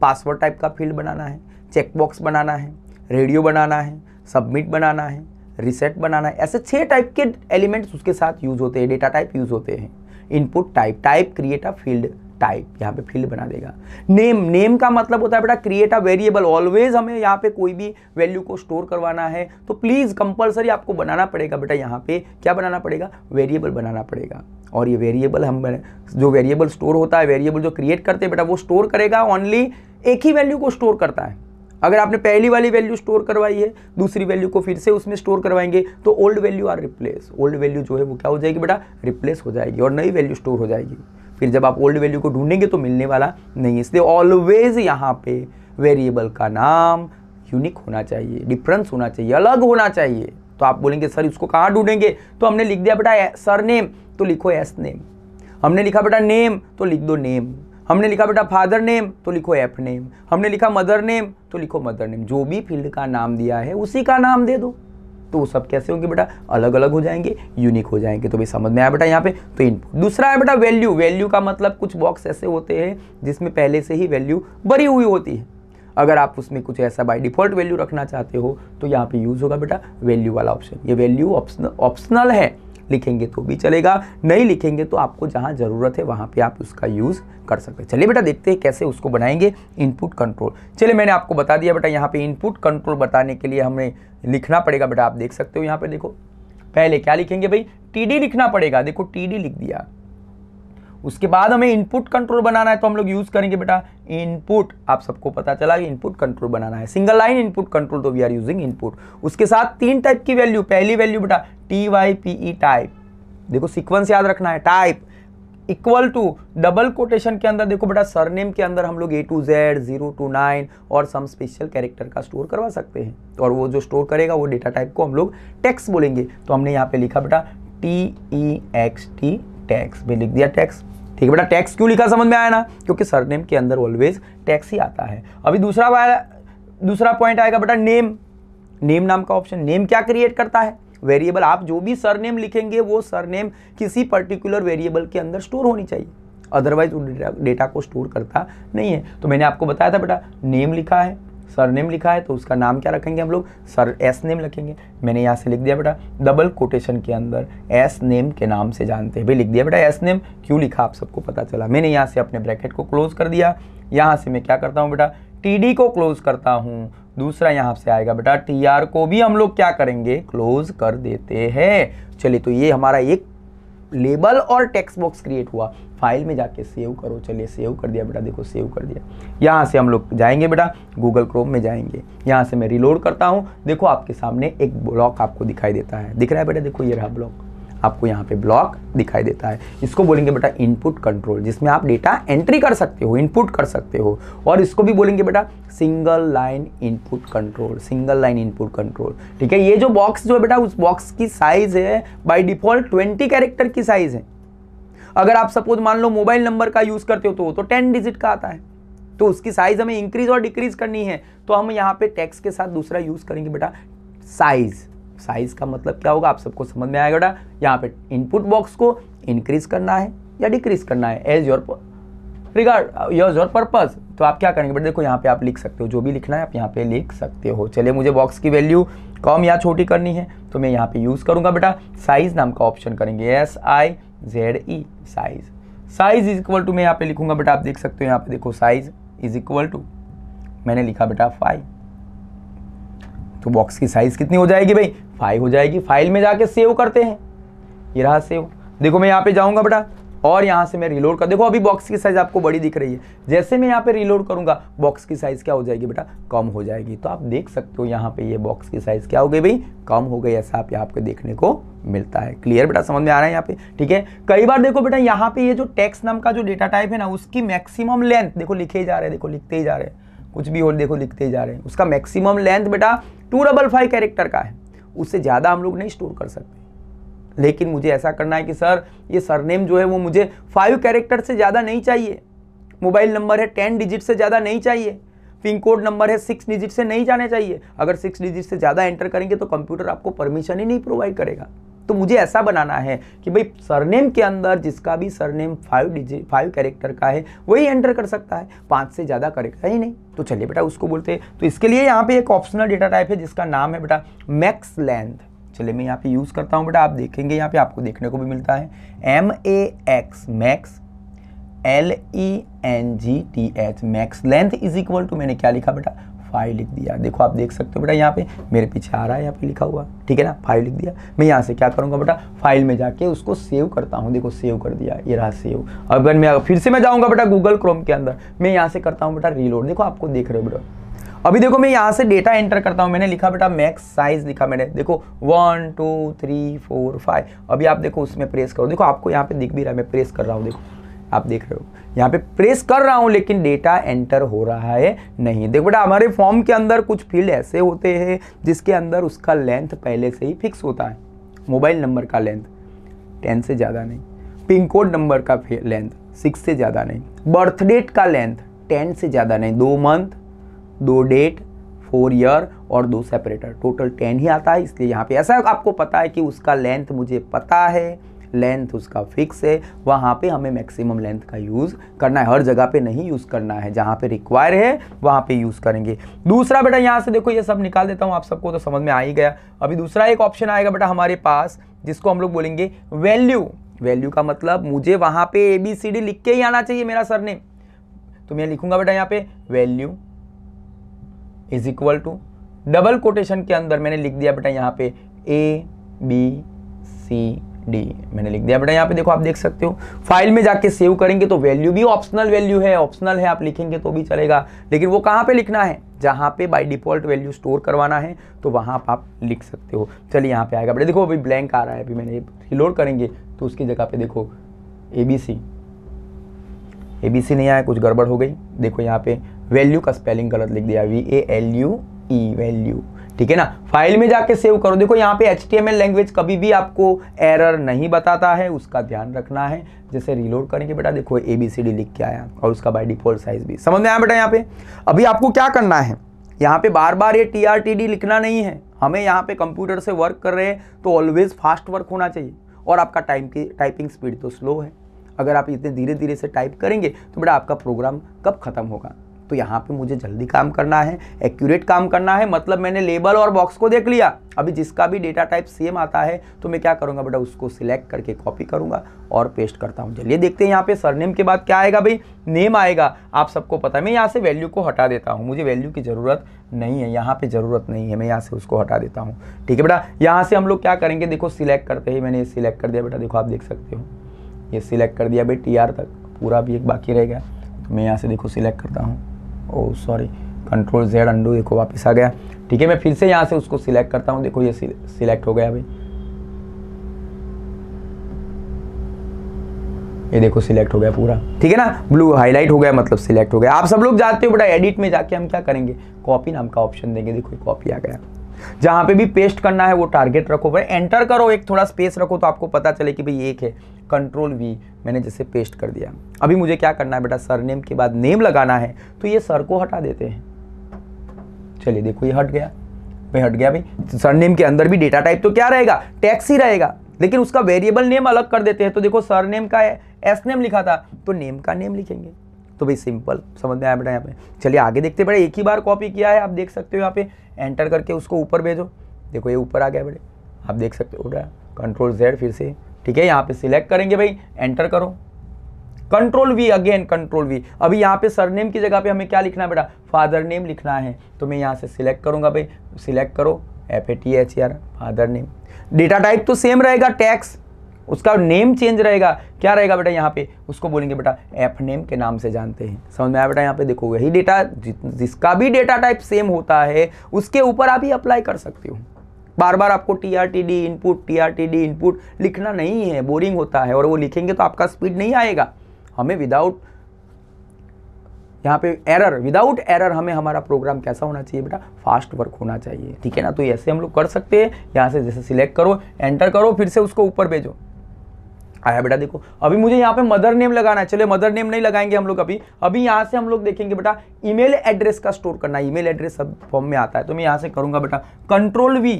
Speaker 1: पासवर्ड टाइप का फील्ड बनाना है चेकबॉक्स बनाना है रेडियो बनाना है सबमिट बनाना है रिसेट बनाना है ऐसे छः टाइप के एलिमेंट्स उसके साथ यूज़ होते हैं डेटा टाइप यूज़ होते हैं input type type create a field type यहाँ पे फील्ड बना देगा नेम नेम का मतलब होता है बेटा क्रिएट अ वेरिएबल ऑलवेज हमें यहाँ पे कोई भी वैल्यू को स्टोर करवाना है तो प्लीज़ कंपलसरी आपको बनाना पड़ेगा बेटा यहाँ पे क्या बनाना पड़ेगा वेरिएबल बनाना पड़ेगा और ये वेरिएबल हम जो वेरिएबल स्टोर होता है वेरिएबल जो क्रिएट करते हैं बेटा वो स्टोर करेगा ओनली एक ही वैल्यू को स्टोर करता है अगर आपने पहली वाली वैल्यू स्टोर करवाई है दूसरी वैल्यू को फिर से उसमें स्टोर करवाएंगे तो old value are replace old value जो है वो क्या हो जाएगी बेटा रिप्लेस हो जाएगी और नई वैल्यू स्टोर हो जाएगी फिर जब आप ओल्ड वैल्यू को ढूंढेंगे तो मिलने वाला नहीं है इसलिए ऑलवेज यहाँ पे वेरिएबल का नाम यूनिक होना चाहिए डिफरेंस होना चाहिए अलग होना चाहिए तो आप बोलेंगे सर इसको कहाँ ढूंढेंगे तो हमने लिख दिया बेटा सर नेम तो लिखो एस नेम हमने लिखा बेटा नेम तो लिख दो नेम हमने लिखा बेटा फादर नेम तो लिखो एफ नेम हमने लिखा मदर नेम तो लिखो मदर नेम जो भी फील्ड का नाम दिया है उसी का नाम दे दो तो वो सब कैसे होंगे बेटा अलग अलग हो जाएंगे यूनिक हो जाएंगे तो भाई समझ में आया बेटा यहाँ पे तो इनपुट दूसरा है बेटा वैल्यू वैल्यू का मतलब कुछ बॉक्स ऐसे होते हैं जिसमें पहले से ही वैल्यू भरी हुई होती है अगर आप उसमें कुछ ऐसा बाई डिफॉल्ट वैल्यू रखना चाहते हो तो यहाँ पे यूज़ होगा बेटा वैल्यू वाला ऑप्शन ये वैल्यू ऑप्शनल है लिखेंगे तो भी चलेगा नहीं लिखेंगे तो आपको जहाँ ज़रूरत है वहाँ पर आप उसका यूज़ कर सकते हैं चलिए बेटा देखते हैं कैसे उसको बनाएंगे इनपुट कंट्रोल चलिए मैंने आपको बता दिया बेटा यहाँ पे इनपुट कंट्रोल बताने के लिए हमें लिखना पड़ेगा बेटा आप देख सकते हो यहाँ पे देखो पहले क्या लिखेंगे भाई टी लिखना पड़ेगा देखो टी लिख दिया उसके बाद हमें इनपुट कंट्रोल बनाना है तो हम लोग यूज़ करेंगे बेटा इनपुट आप सबको पता चला कि इनपुट कंट्रोल बनाना है सिंगल लाइन इनपुट कंट्रोल तो वी आर यूजिंग इनपुट उसके साथ तीन टाइप की वैल्यू पहली वैल्यू बेटा T Y P E type देखो सिक्वेंस याद रखना है type equal to double quotation के अंदर देखो बेटा सरनेम के अंदर हम लोग A to Z zero to nine और सम स्पेशल कैरेक्टर का स्टोर करवा सकते हैं और वो जो स्टोर करेगा वो डेटा टाइप को हम लोग टेक्स बोलेंगे तो हमने यहाँ पे लिखा बेटा T E X T text भी लिख दिया टैक्स ठीक है बेटा टैक्स क्यों लिखा समझ में आया ना क्योंकि सरनेम के अंदर ऑलवेज टैक्स ही आता है अभी दूसरा दूसरा पॉइंट आएगा बेटा नेम नेम नाम का ऑप्शन नेम क्या क्रिएट करता है वेरिएबल आप जो भी सरनेम लिखेंगे वो सरनेम किसी पर्टिकुलर वेरिएबल के अंदर स्टोर होनी चाहिए अदरवाइज वो डेटा को स्टोर करता नहीं है तो मैंने आपको बताया था बेटा नेम लिखा है सर नेम लिखा है तो उसका नाम क्या रखेंगे हम लोग सर एस नेम रखेंगे मैंने यहाँ से लिख दिया बेटा डबल कोटेशन के अंदर एस नेम के नाम से जानते हैं भाई लिख दिया बेटा एस नेम क्यों लिखा आप सबको पता चला मैंने यहाँ से अपने ब्रैकेट को क्लोज कर दिया यहाँ से मैं क्या करता हूँ बेटा टी को क्लोज करता हूँ दूसरा यहाँ से आएगा बेटा टी को भी हम लोग क्या करेंगे क्लोज कर देते हैं चलिए तो ये हमारा एक लेबल और टेक्स्ट बॉक्स क्रिएट हुआ फाइल में जाके सेव करो चलिए सेव कर दिया बेटा देखो सेव कर दिया यहाँ से हम लोग जाएंगे बेटा गूगल क्रोम में जाएंगे यहाँ से मैं रिलोड करता हूँ देखो आपके सामने एक ब्लॉक आपको दिखाई देता है दिख रहा है बेटा देखो ये रहा ब्लॉक आपको यहाँ पे ब्लॉक दिखाई देता है इसको बोलेंगे बेटा इनपुट कंट्रोल जिसमें आप डेटा एंट्री कर सकते हो इनपुट कर सकते हो और इसको भी बोलेंगे बेटा single line input control single line input control ठीक है ये जो बॉक्स जो है बेटा उस बॉक्स की साइज है बाई डिफॉल्ट ट्वेंटी कैरेक्टर की साइज है अगर आप सपोज मान लो मोबाइल नंबर का यूज़ करते हो तो वो तो टेन डिजिट का आता है तो उसकी साइज़ हमें इंक्रीज और डिक्रीज करनी है तो हम यहाँ पे टैक्स के साथ दूसरा यूज़ करेंगे बेटा साइज़ साइज का मतलब क्या होगा आप सबको समझ में आएगा यहाँ पे इनपुट बॉक्स को इंक्रीज करना है या डिक्रीज करना है as your regard your your purpose तो आप क्या करेंगे बेटा देखो यहाँ पे आप लिख सकते हो जो भी लिखना है आप यहाँ पे लिख सकते हो चलिए मुझे बॉक्स की वैल्यू कम या छोटी करनी है तो मैं यहाँ पे यूज़ करूंगा बेटा साइज नाम का ऑप्शन करेंगे S I Z E size size is equal to मैं यहाँ पे लिखूंगा बेटा आप देख सकते हो यहाँ पे देखो साइज इज इक्वल टू मैंने लिखा बेटा फाइव तो बॉक्स की साइज कितनी हो जाएगी भाई फाइल हो जाएगी फाइल में जाके सेव करते हैं ये रहा सेव देखो मैं यहाँ पे जाऊँगा बेटा और यहाँ से मैं रिलोड कर देखो अभी बॉक्स की साइज़ आपको बड़ी दिख रही है जैसे मैं यहाँ पे रिलोड करूँगा बॉक्स की साइज़ क्या हो जाएगी बेटा कम हो जाएगी तो आप देख सकते हो यहाँ पे ये यह बॉक्स की साइज़ क्या हो गई भाई कम हो गई ऐसा आप यहाँ पे देखने को मिलता है क्लियर बेटा समझ में आ रहा है यहाँ पे ठीक है कई बार देखो बेटा यहाँ पे ये यह जो टैक्स नाम का जो डेटा टाइप है ना उसकी मैक्सिमम लेंथ देखो लिखे ही जा रहे हैं देखो लिखते ही जा रहे हैं कुछ भी हो देखो लिखते ही जा रहे हैं उसका मैक्सिमम लेंथ बेटा टू डबल फाइव कैरेक्टर का है उससे ज़्यादा हम लोग नहीं स्टोर कर सकते लेकिन मुझे ऐसा करना है कि सर ये सरनेम जो है वो मुझे फाइव कैरेक्टर से ज़्यादा नहीं चाहिए मोबाइल नंबर है टेन डिजिट से ज़्यादा नहीं चाहिए पिन कोड नंबर है सिक्स डिजिट से नहीं जाने चाहिए अगर सिक्स डिजिट से ज़्यादा एंटर करेंगे तो कंप्यूटर आपको परमिशन ही नहीं प्रोवाइड करेगा तो मुझे ऐसा बनाना है कि भाई सरनेम के अंदर जिसका भी surname five digit five character का है वही एंटर कर सकता है पाँच से ज़्यादा करेक्टर ही नहीं तो चलिए बेटा उसको बोलते हैं तो इसके लिए यहाँ पे एक ऑप्शनल डेटा टाइप है जिसका नाम है बेटा मैक्स लेंथ चलिए मैं यहाँ पे यूज़ करता हूँ बेटा आप देखेंगे यहाँ पे आपको देखने को भी मिलता है M A X max L E N G T H max length is equal to मैंने क्या लिखा बेटा फाइव लिख दिया देखो आप देख सकते हो बेटा यहाँ पे मेरे पीछे आ रहा है यहाँ पे लिखा हुआ ठीक है ना फाइव लिख दिया मैं यहाँ से क्या करूँगा बेटा फाइल में जाके उसको सेव करता हूँ देखो सेव कर दिया ये रहा सेव अब मैं फिर से मैं जाऊँगा बेटा गूगल क्रोम के अंदर मैं यहाँ से करता हूँ बेटा रीलोड देखो आपको देख रहे हो बेटा अभी देखो मैं यहाँ से डेटा एंटर करता हूँ मैंने लिखा बेटा मैक्स साइज लिखा मैंने देखो one two three four five अभी आप देखो उसमें प्रेस करो देखो आपको यहाँ पे दिख भी रहा है मैं प्रेस कर रहा हूँ देखो आप देख रहे हो यहाँ पे प्रेस कर रहा हूँ लेकिन डेटा एंटर हो रहा है नहीं देखो बेटा हमारे फॉर्म के अंदर कुछ फील्ड ऐसे होते हैं जिसके अंदर उसका लेंथ पहले से ही फिक्स होता है मोबाइल नंबर का लेंथ टेन से ज़्यादा नहीं पिन कोड नंबर का लेंथ सिक्स से ज़्यादा नहीं बर्थ डेट का लेंथ टेन से ज़्यादा नहीं दो मंथ दो डेट फोर ईयर और दो सेपरेटर टोटल टेन ही आता है इसलिए यहाँ पे ऐसा आपको पता है कि उसका लेंथ मुझे पता है लेंथ उसका फिक्स है वहाँ पे हमें मैक्सिमम लेंथ का यूज़ करना है हर जगह पे नहीं यूज़ करना है जहाँ पे रिक्वायर है वहाँ पे यूज़ करेंगे दूसरा बेटा यहाँ से देखो ये सब निकाल देता हूँ आप सबको तो समझ में आ ही गया अभी दूसरा एक ऑप्शन आएगा बेटा हमारे पास जिसको हम लोग बोलेंगे वैल्यू वैल्यू का मतलब मुझे वहाँ पर ए बी सी डी लिख के ही आना चाहिए मेरा सर तो मैं लिखूंगा बेटा यहाँ पे value is equal to double quotation के अंदर मैंने लिख दिया बेटा यहाँ पे ए बी सी डी मैंने लिख दिया बेटा यहाँ पे देखो आप देख सकते हो फाइल में जाके सेव करेंगे तो वैल्यू भी ऑप्शनल वैल्यू है ऑप्शनल है आप लिखेंगे तो भी चलेगा लेकिन वो कहाँ पे लिखना है जहाँ पे बाय डिफ़ॉल्ट वैल्यू स्टोर करवाना है तो वहाँ आप लिख सकते हो चलिए यहाँ पे आएगा बेटा देखो अभी ब्लैंक आ रहा है अभी मैंने रिलोड करेंगे तो उसकी जगह पे देखो ए बी सी ए बी सी नहीं आया कुछ गड़बड़ हो गई देखो यहाँ पे वैल्यू का स्पेलिंग गलत लिख दिया V A L U E value ठीक है ना फाइल में जाके सेव करो देखो यहाँ पे एच लैंग्वेज कभी भी आपको एरर नहीं बताता है उसका ध्यान रखना है जैसे रिलोड करेंगे बेटा देखो ए बी सी डी लिख के आया और उसका बाई डिफॉल्ट साइज भी समझ में आया बेटा यहाँ पे अभी आपको क्या करना है यहाँ पे बार बार ये टी आर टी डी लिखना नहीं है हमें यहाँ पे कंप्यूटर से वर्क कर रहे हैं तो ऑलवेज फास्ट वर्क होना चाहिए और आपका टाइम की टाइपिंग स्पीड तो स्लो है अगर आप इतने धीरे धीरे से टाइप करेंगे तो बेटा आपका प्रोग्राम कब ख़त्म होगा तो यहाँ पे मुझे जल्दी काम करना है एक्यूरेट काम करना है मतलब मैंने लेबल और बॉक्स को देख लिया अभी जिसका भी डेटा टाइप सेम आता है तो मैं क्या करूँगा बेटा उसको सिलेक्ट करके कॉपी करूँगा और पेस्ट करता हूँ चलिए देखते हैं यहाँ पे सरनेम के बाद क्या आएगा भाई नेम आएगा आप सबको पता है मैं यहाँ से वैल्यू को हटा देता हूँ मुझे वैल्यू की ज़रूरत नहीं है यहाँ पे ज़रूरत नहीं है मैं यहाँ से उसको हटा देता हूँ ठीक है बेटा यहाँ से हम लोग क्या करेंगे देखो सिलेक्ट करते ही मैंने ये सिलेक्ट कर दिया बेटा देखो आप देख सकते हो ये सिलेक्ट कर दिया भाई टी तक पूरा भी एक बाकी रह गया तो मैं यहाँ से देखो सिलेक्ट करता हूँ oh sorry control Z undo देखो वापस आ गया ठीक है मैं फिर से यहाँ से उसको सिलेक्ट करता हूँ देखो ये सिलेक्ट हो गया भाई ये देखो सिलेक्ट हो गया पूरा ठीक है ना ब्लू हाईलाइट हो गया मतलब सिलेक्ट हो गया आप सब लोग जाते हो बेटा एडिट में जाके हम क्या करेंगे कॉपी नाम का ऑप्शन देंगे देखो कॉपी आ गया जहां पे भी पेस्ट करना है वो टारगेट रखो भाई एंटर करो एक थोड़ा स्पेस रखो तो आपको पता चले कि भाई एक है कंट्रोल वी मैंने जैसे पेस्ट कर दिया अभी मुझे क्या करना है बेटा सर नेम के बाद नेम लगाना है तो ये सर को हटा देते हैं चलिए देखो ये हट गया भाई हट गया भाई सर नेम के अंदर भी डेटा टाइप तो क्या रहेगा टैक्स ही रहेगा लेकिन उसका वेरिएबल नेम अलग कर देते हैं तो देखो सर नेम का एस नेम लिखा था तो नेम का नेम लिखेंगे तो भाई सिंपल समझ में आया बेटा यहाँ पे चलिए आगे देखते बेटा एक ही बार कॉपी किया है आप देख सकते हो यहाँ पे एंटर करके उसको ऊपर भेजो देखो ये ऊपर आ गया बेटे आप देख सकते हो बेटा कंट्रोल जेड फिर से ठीक है यहाँ पे सिलेक्ट करेंगे भाई एंटर करो control V again control V अभी यहाँ पे सरनेम की जगह पे हमें क्या लिखना है बेटा फादर नेम लिखना है तो मैं यहाँ से सिलेक्ट करूँगा भाई सिलेक्ट करो F A T H R father name data type तो सेम रहेगा टैक्स उसका नेम चेंज रहेगा क्या रहेगा बेटा यहाँ पे उसको बोलेंगे बेटा एफ नेम के नाम से जानते हैं समझ में आया बेटा यहाँ पे देखो यही डेटा जिसका भी डेटा टाइप सेम होता है उसके ऊपर आप ही अप्लाई कर सकते हो बार बार आपको T R T D input T R T D input लिखना नहीं है बोरिंग होता है और वो लिखेंगे तो आपका स्पीड नहीं आएगा हमें विदाउट यहाँ पे एरर विदाउट एरर हमें हमारा प्रोग्राम कैसा होना चाहिए बेटा फास्ट वर्क होना चाहिए ठीक है ना तो ऐसे हम लोग कर सकते हैं यहाँ से जैसे सिलेक्ट करो एंटर करो फिर से उसको ऊपर भेजो आया बेटा देखो अभी मुझे यहाँ पे मदर नेम लगाना है चलिए मदर नेम नहीं लगाएंगे हम लोग अभी अभी यहाँ से हम लोग देखेंगे बेटा ईमेल एड्रेस का स्टोर करना ईमेल एड्रेस सब फॉर्म में आता है तो मैं यहाँ से करूँगा बेटा कंट्रोल वी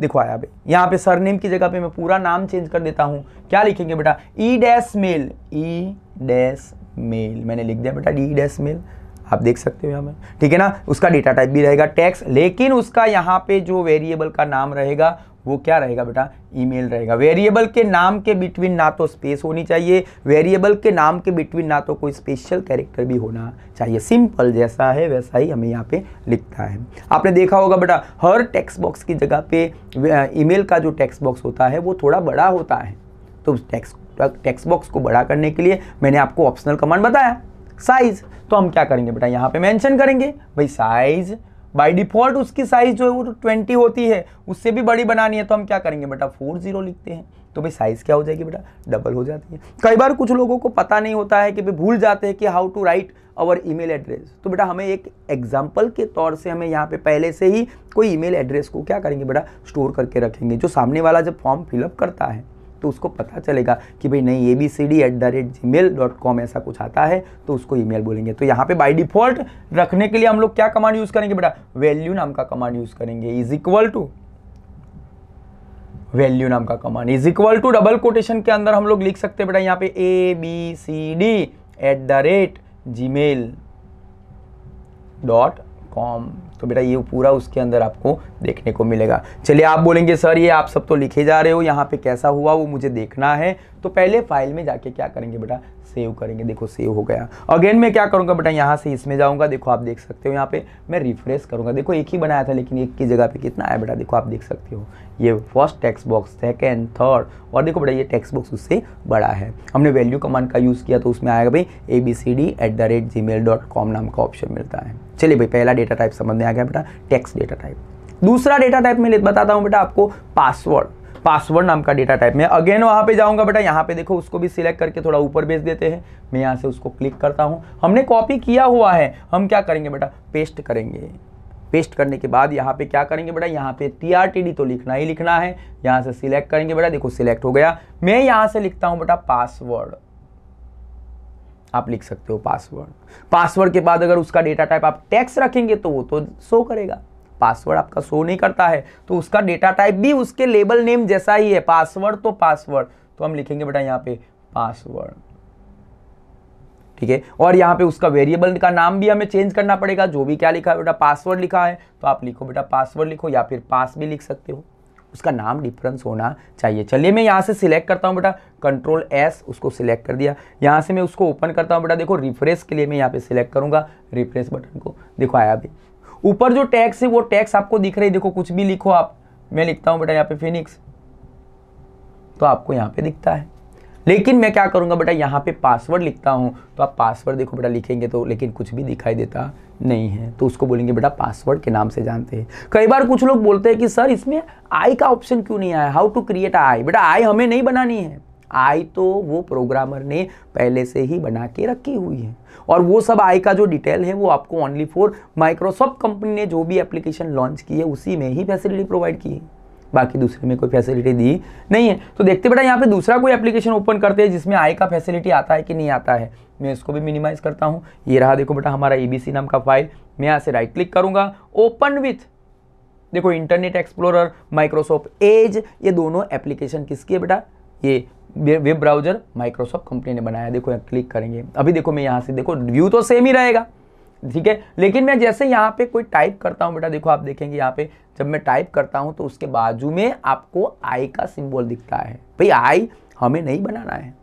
Speaker 1: देखो आया अभी यहाँ पे सर नेम की जगह पे मैं पूरा नाम चेंज कर देता हूँ क्या लिखेंगे बेटा E dash mail E dash mail मैंने लिख दिया बेटा ई डैश मेल आप देख सकते हो यहाँ पर ठीक है ना उसका डेटा टाइप भी रहेगा टैक्स लेकिन उसका यहाँ पे जो वेरिएबल का नाम रहेगा वो क्या रहेगा बेटा ईमेल रहेगा वेरिएबल के नाम के बिटवीन ना तो स्पेस होनी चाहिए वेरिएबल के नाम के बिटवीन ना तो कोई स्पेशल कैरेक्टर भी होना चाहिए सिंपल जैसा है वैसा ही हमें यहाँ पे लिखता है आपने देखा होगा बेटा हर टेक्स्ट बॉक्स की जगह पे ईमेल का जो टेक्स्ट बॉक्स होता है वो थोड़ा बड़ा होता है तो टैक्स टेक्स बॉक्स को बड़ा करने के लिए मैंने आपको ऑप्शनल कमांड बताया साइज तो हम क्या करेंगे बेटा यहाँ पे मेंशन करेंगे भाई साइज़ बाई डिफॉल्ट उसकी साइज जो है वो ट्वेंटी तो होती है उससे भी बड़ी बनानी है तो हम क्या करेंगे बेटा फोर जीरो लिखते हैं तो भाई साइज़ क्या हो जाएगी बेटा डबल हो जाती है कई बार कुछ लोगों को पता नहीं होता है कि भाई भूल जाते हैं कि how to write our email address तो बेटा हमें एक एग्जाम्पल के तौर से हमें यहाँ पे पहले से ही कोई ईमेल एड्रेस को क्या करेंगे बेटा स्टोर करके रखेंगे जो सामने वाला जब फॉर्म फिलअप करता है तो उसको पता चलेगा कि भाई नहीं A B C D at the rate Gmail dot com ऐसा कुछ आता है तो उसको ई मेल बोलेंगे तो यहाँ पे बाई डिफॉल्ट रखने के लिए हम लोग क्या कमांड यूज़ करेंगे बेटा वैल्यू नाम का कमांड यूज़ करेंगे इज इक्वल टू वैल्यू नाम का command is equal to double quotation के अंदर हम लोग लिख सकते हैं बेटा यहाँ पे A B C D at the rate Gmail dot com तो बेटा ये पूरा उसके अंदर आपको देखने को मिलेगा चलिए आप बोलेंगे सर ये आप सब तो लिखे जा रहे हो यहाँ पे कैसा हुआ वो मुझे देखना है तो पहले फाइल में जाके क्या करेंगे बेटा सेव करेंगे देखो सेव हो गया अगेन मैं क्या करूँगा बेटा यहाँ से इसमें जाऊँगा देखो आप देख सकते हो यहाँ पे मैं रिफ्रेश करूँगा देखो एक ही बनाया था लेकिन एक की जगह पे कितना आया बेटा देखो आप देख सकते हो ये first text box second third और देखो बेटा ये टेक्स्ट बॉक्स उससे बड़ा है हमने वैल्यू कमांड का यूज़ किया तो उसमें आएगा भाई A B C D at the rate Gmail dot com नाम का ऑप्शन मिलता है चलिए भाई पहला डेटा टाइप समझ में आ गया बेटा टेक्स्ट डेटा टाइप दूसरा डेटा टाइप मैं बताता हूँ बेटा आपको पासवर्ड पासवर्ड नाम का डेटा टाइप में अगेन वहाँ पे जाऊँगा बेटा यहाँ पे देखो उसको भी सिलेक्ट करके थोड़ा ऊपर भेज देते हैं मैं यहाँ से उसको क्लिक करता हूँ हमने कॉपी किया हुआ है हम क्या करेंगे बेटा पेस्ट करेंगे पेस्ट करने के बाद यहाँ पे क्या करेंगे बेटा यहाँ पे टी आर टी डी तो लिखना ही लिखना है यहाँ से सिलेक्ट करेंगे बेटा देखो सिलेक्ट हो गया मैं यहाँ से लिखता हूँ बेटा पासवर्ड आप लिख सकते हो पासवर्ड पासवर्ड के बाद अगर उसका डेटा टाइप आप टैक्स रखेंगे तो वो तो शो करेगा पासवर्ड आपका शो नहीं करता है तो उसका डेटा टाइप भी उसके लेबल नेम जैसा ही है पासवर्ड तो पासवर्ड तो हम लिखेंगे बेटा यहाँ पे पासवर्ड ठीक है और यहाँ पे उसका वेरिएबल का नाम भी हमें चेंज करना पड़ेगा जो भी क्या लिखा है बेटा पासवर्ड लिखा है तो आप लिखो बेटा पासवर्ड लिखो या फिर पास भी लिख सकते हो उसका नाम डिफरेंस होना चाहिए चलिए मैं यहाँ से सिलेक्ट करता हूँ बेटा कंट्रोल एस उसको सिलेक्ट कर दिया यहाँ से मैं उसको ओपन करता हूँ बेटा देखो रिफ्रेश के लिए मैं यहाँ पे सिलेक्ट करूँगा रिफ्रेश बटन को देखो आया अभी ऊपर जो टैक्स है वो टैक्स आपको दिख रही है देखो कुछ भी लिखो आप मैं लिखता हूँ बेटा यहाँ पे फिनिक्स तो आपको यहाँ पे दिखता है लेकिन मैं क्या करूंगा बेटा यहाँ पे पासवर्ड लिखता हूँ तो आप पासवर्ड देखो बेटा लिखेंगे तो लेकिन कुछ भी दिखाई देता नहीं है तो उसको बोलेंगे बेटा पासवर्ड के नाम से जानते हैं कई बार कुछ लोग बोलते हैं कि सर इसमें आई का ऑप्शन क्यों नहीं आया हाउ टू क्रिएट आई बेटा आई हमें नहीं बनानी है आई तो वो प्रोग्रामर ने पहले से ही बना के रखी हुई है और वो सब आई का जो डिटेल है वो आपको ओनली फॉर माइक्रोसॉफ्ट कंपनी ने जो भी एप्लीकेशन लॉन्च की है उसी में ही फैसिलिटी प्रोवाइड की है बाकी दूसरे में कोई फैसिलिटी दी नहीं है तो देखते बेटा यहाँ पे दूसरा कोई एप्लीकेशन ओपन करते हैं जिसमें आई का फैसिलिटी आता है कि नहीं आता है मैं इसको भी मिनिमाइज़ करता हूँ ये रहा देखो बेटा हमारा ई नाम का फाइल मैं यहाँ से राइट क्लिक करूँगा ओपन विथ देखो इंटरनेट एक्सप्लोरर माइक्रोसॉफ्ट एज ये दोनों एप्लीकेशन किसकी है बेटा ये वेब ब्राउजर माइक्रोसॉफ्ट कंपनी ने बनाया देखो यहाँ क्लिक करेंगे अभी देखो मैं यहाँ से देखो व्यू तो सेम ही रहेगा ठीक है लेकिन मैं जैसे यहाँ पे कोई टाइप करता हूँ बेटा देखो आप देखेंगे यहाँ पे जब मैं टाइप करता हूँ तो उसके बाजू में आपको आई का सिंबल दिखता है भाई आई हमें नहीं बनाना है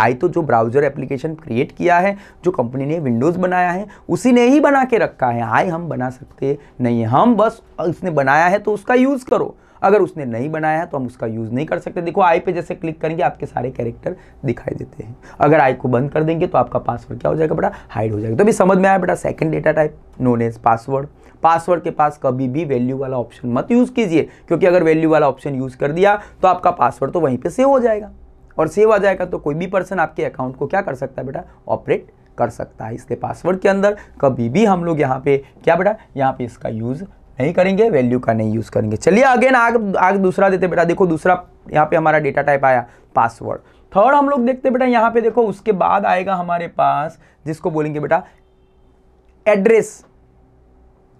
Speaker 1: आई तो जो ब्राउज़र एप्लीकेशन क्रिएट किया है जो कंपनी ने विंडोज़ बनाया है उसी ने ही बना के रखा है आई हम बना सकते नहीं हम बस इसने बनाया है तो उसका यूज़ करो अगर उसने नहीं बनाया है तो हम उसका यूज़ नहीं कर सकते देखो आई पे जैसे क्लिक करेंगे आपके सारे कैरेक्टर दिखाई देते हैं अगर आई को बंद कर देंगे तो आपका पासवर्ड क्या हो जाएगा बेटा हाइड हो जाएगा तो अभी समझ में आया बेटा second data type known as password password के पास कभी भी वैल्यू वाला ऑप्शन मत यूज़ कीजिए क्योंकि अगर वैल्यू वाला ऑप्शन यूज़ कर दिया तो आपका पासवर्ड तो वहीं पर सेव हो जाएगा और सेव आ जाएगा तो कोई भी पर्सन आपके अकाउंट को क्या कर सकता है बेटा ऑपरेट कर सकता है इसके पासवर्ड के अंदर कभी भी हम लोग यहाँ पे क्या बेटा यहाँ पे इसका यूज़ नहीं करेंगे वैल्यू का नहीं यूज़ करेंगे चलिए अगेन आग आग दूसरा देते बेटा देखो दूसरा यहाँ पे हमारा डेटा टाइप आया पासवर्ड थर्ड हम लोग देखते बेटा यहाँ पे देखो उसके बाद आएगा हमारे पास जिसको बोलेंगे बेटा एड्रेस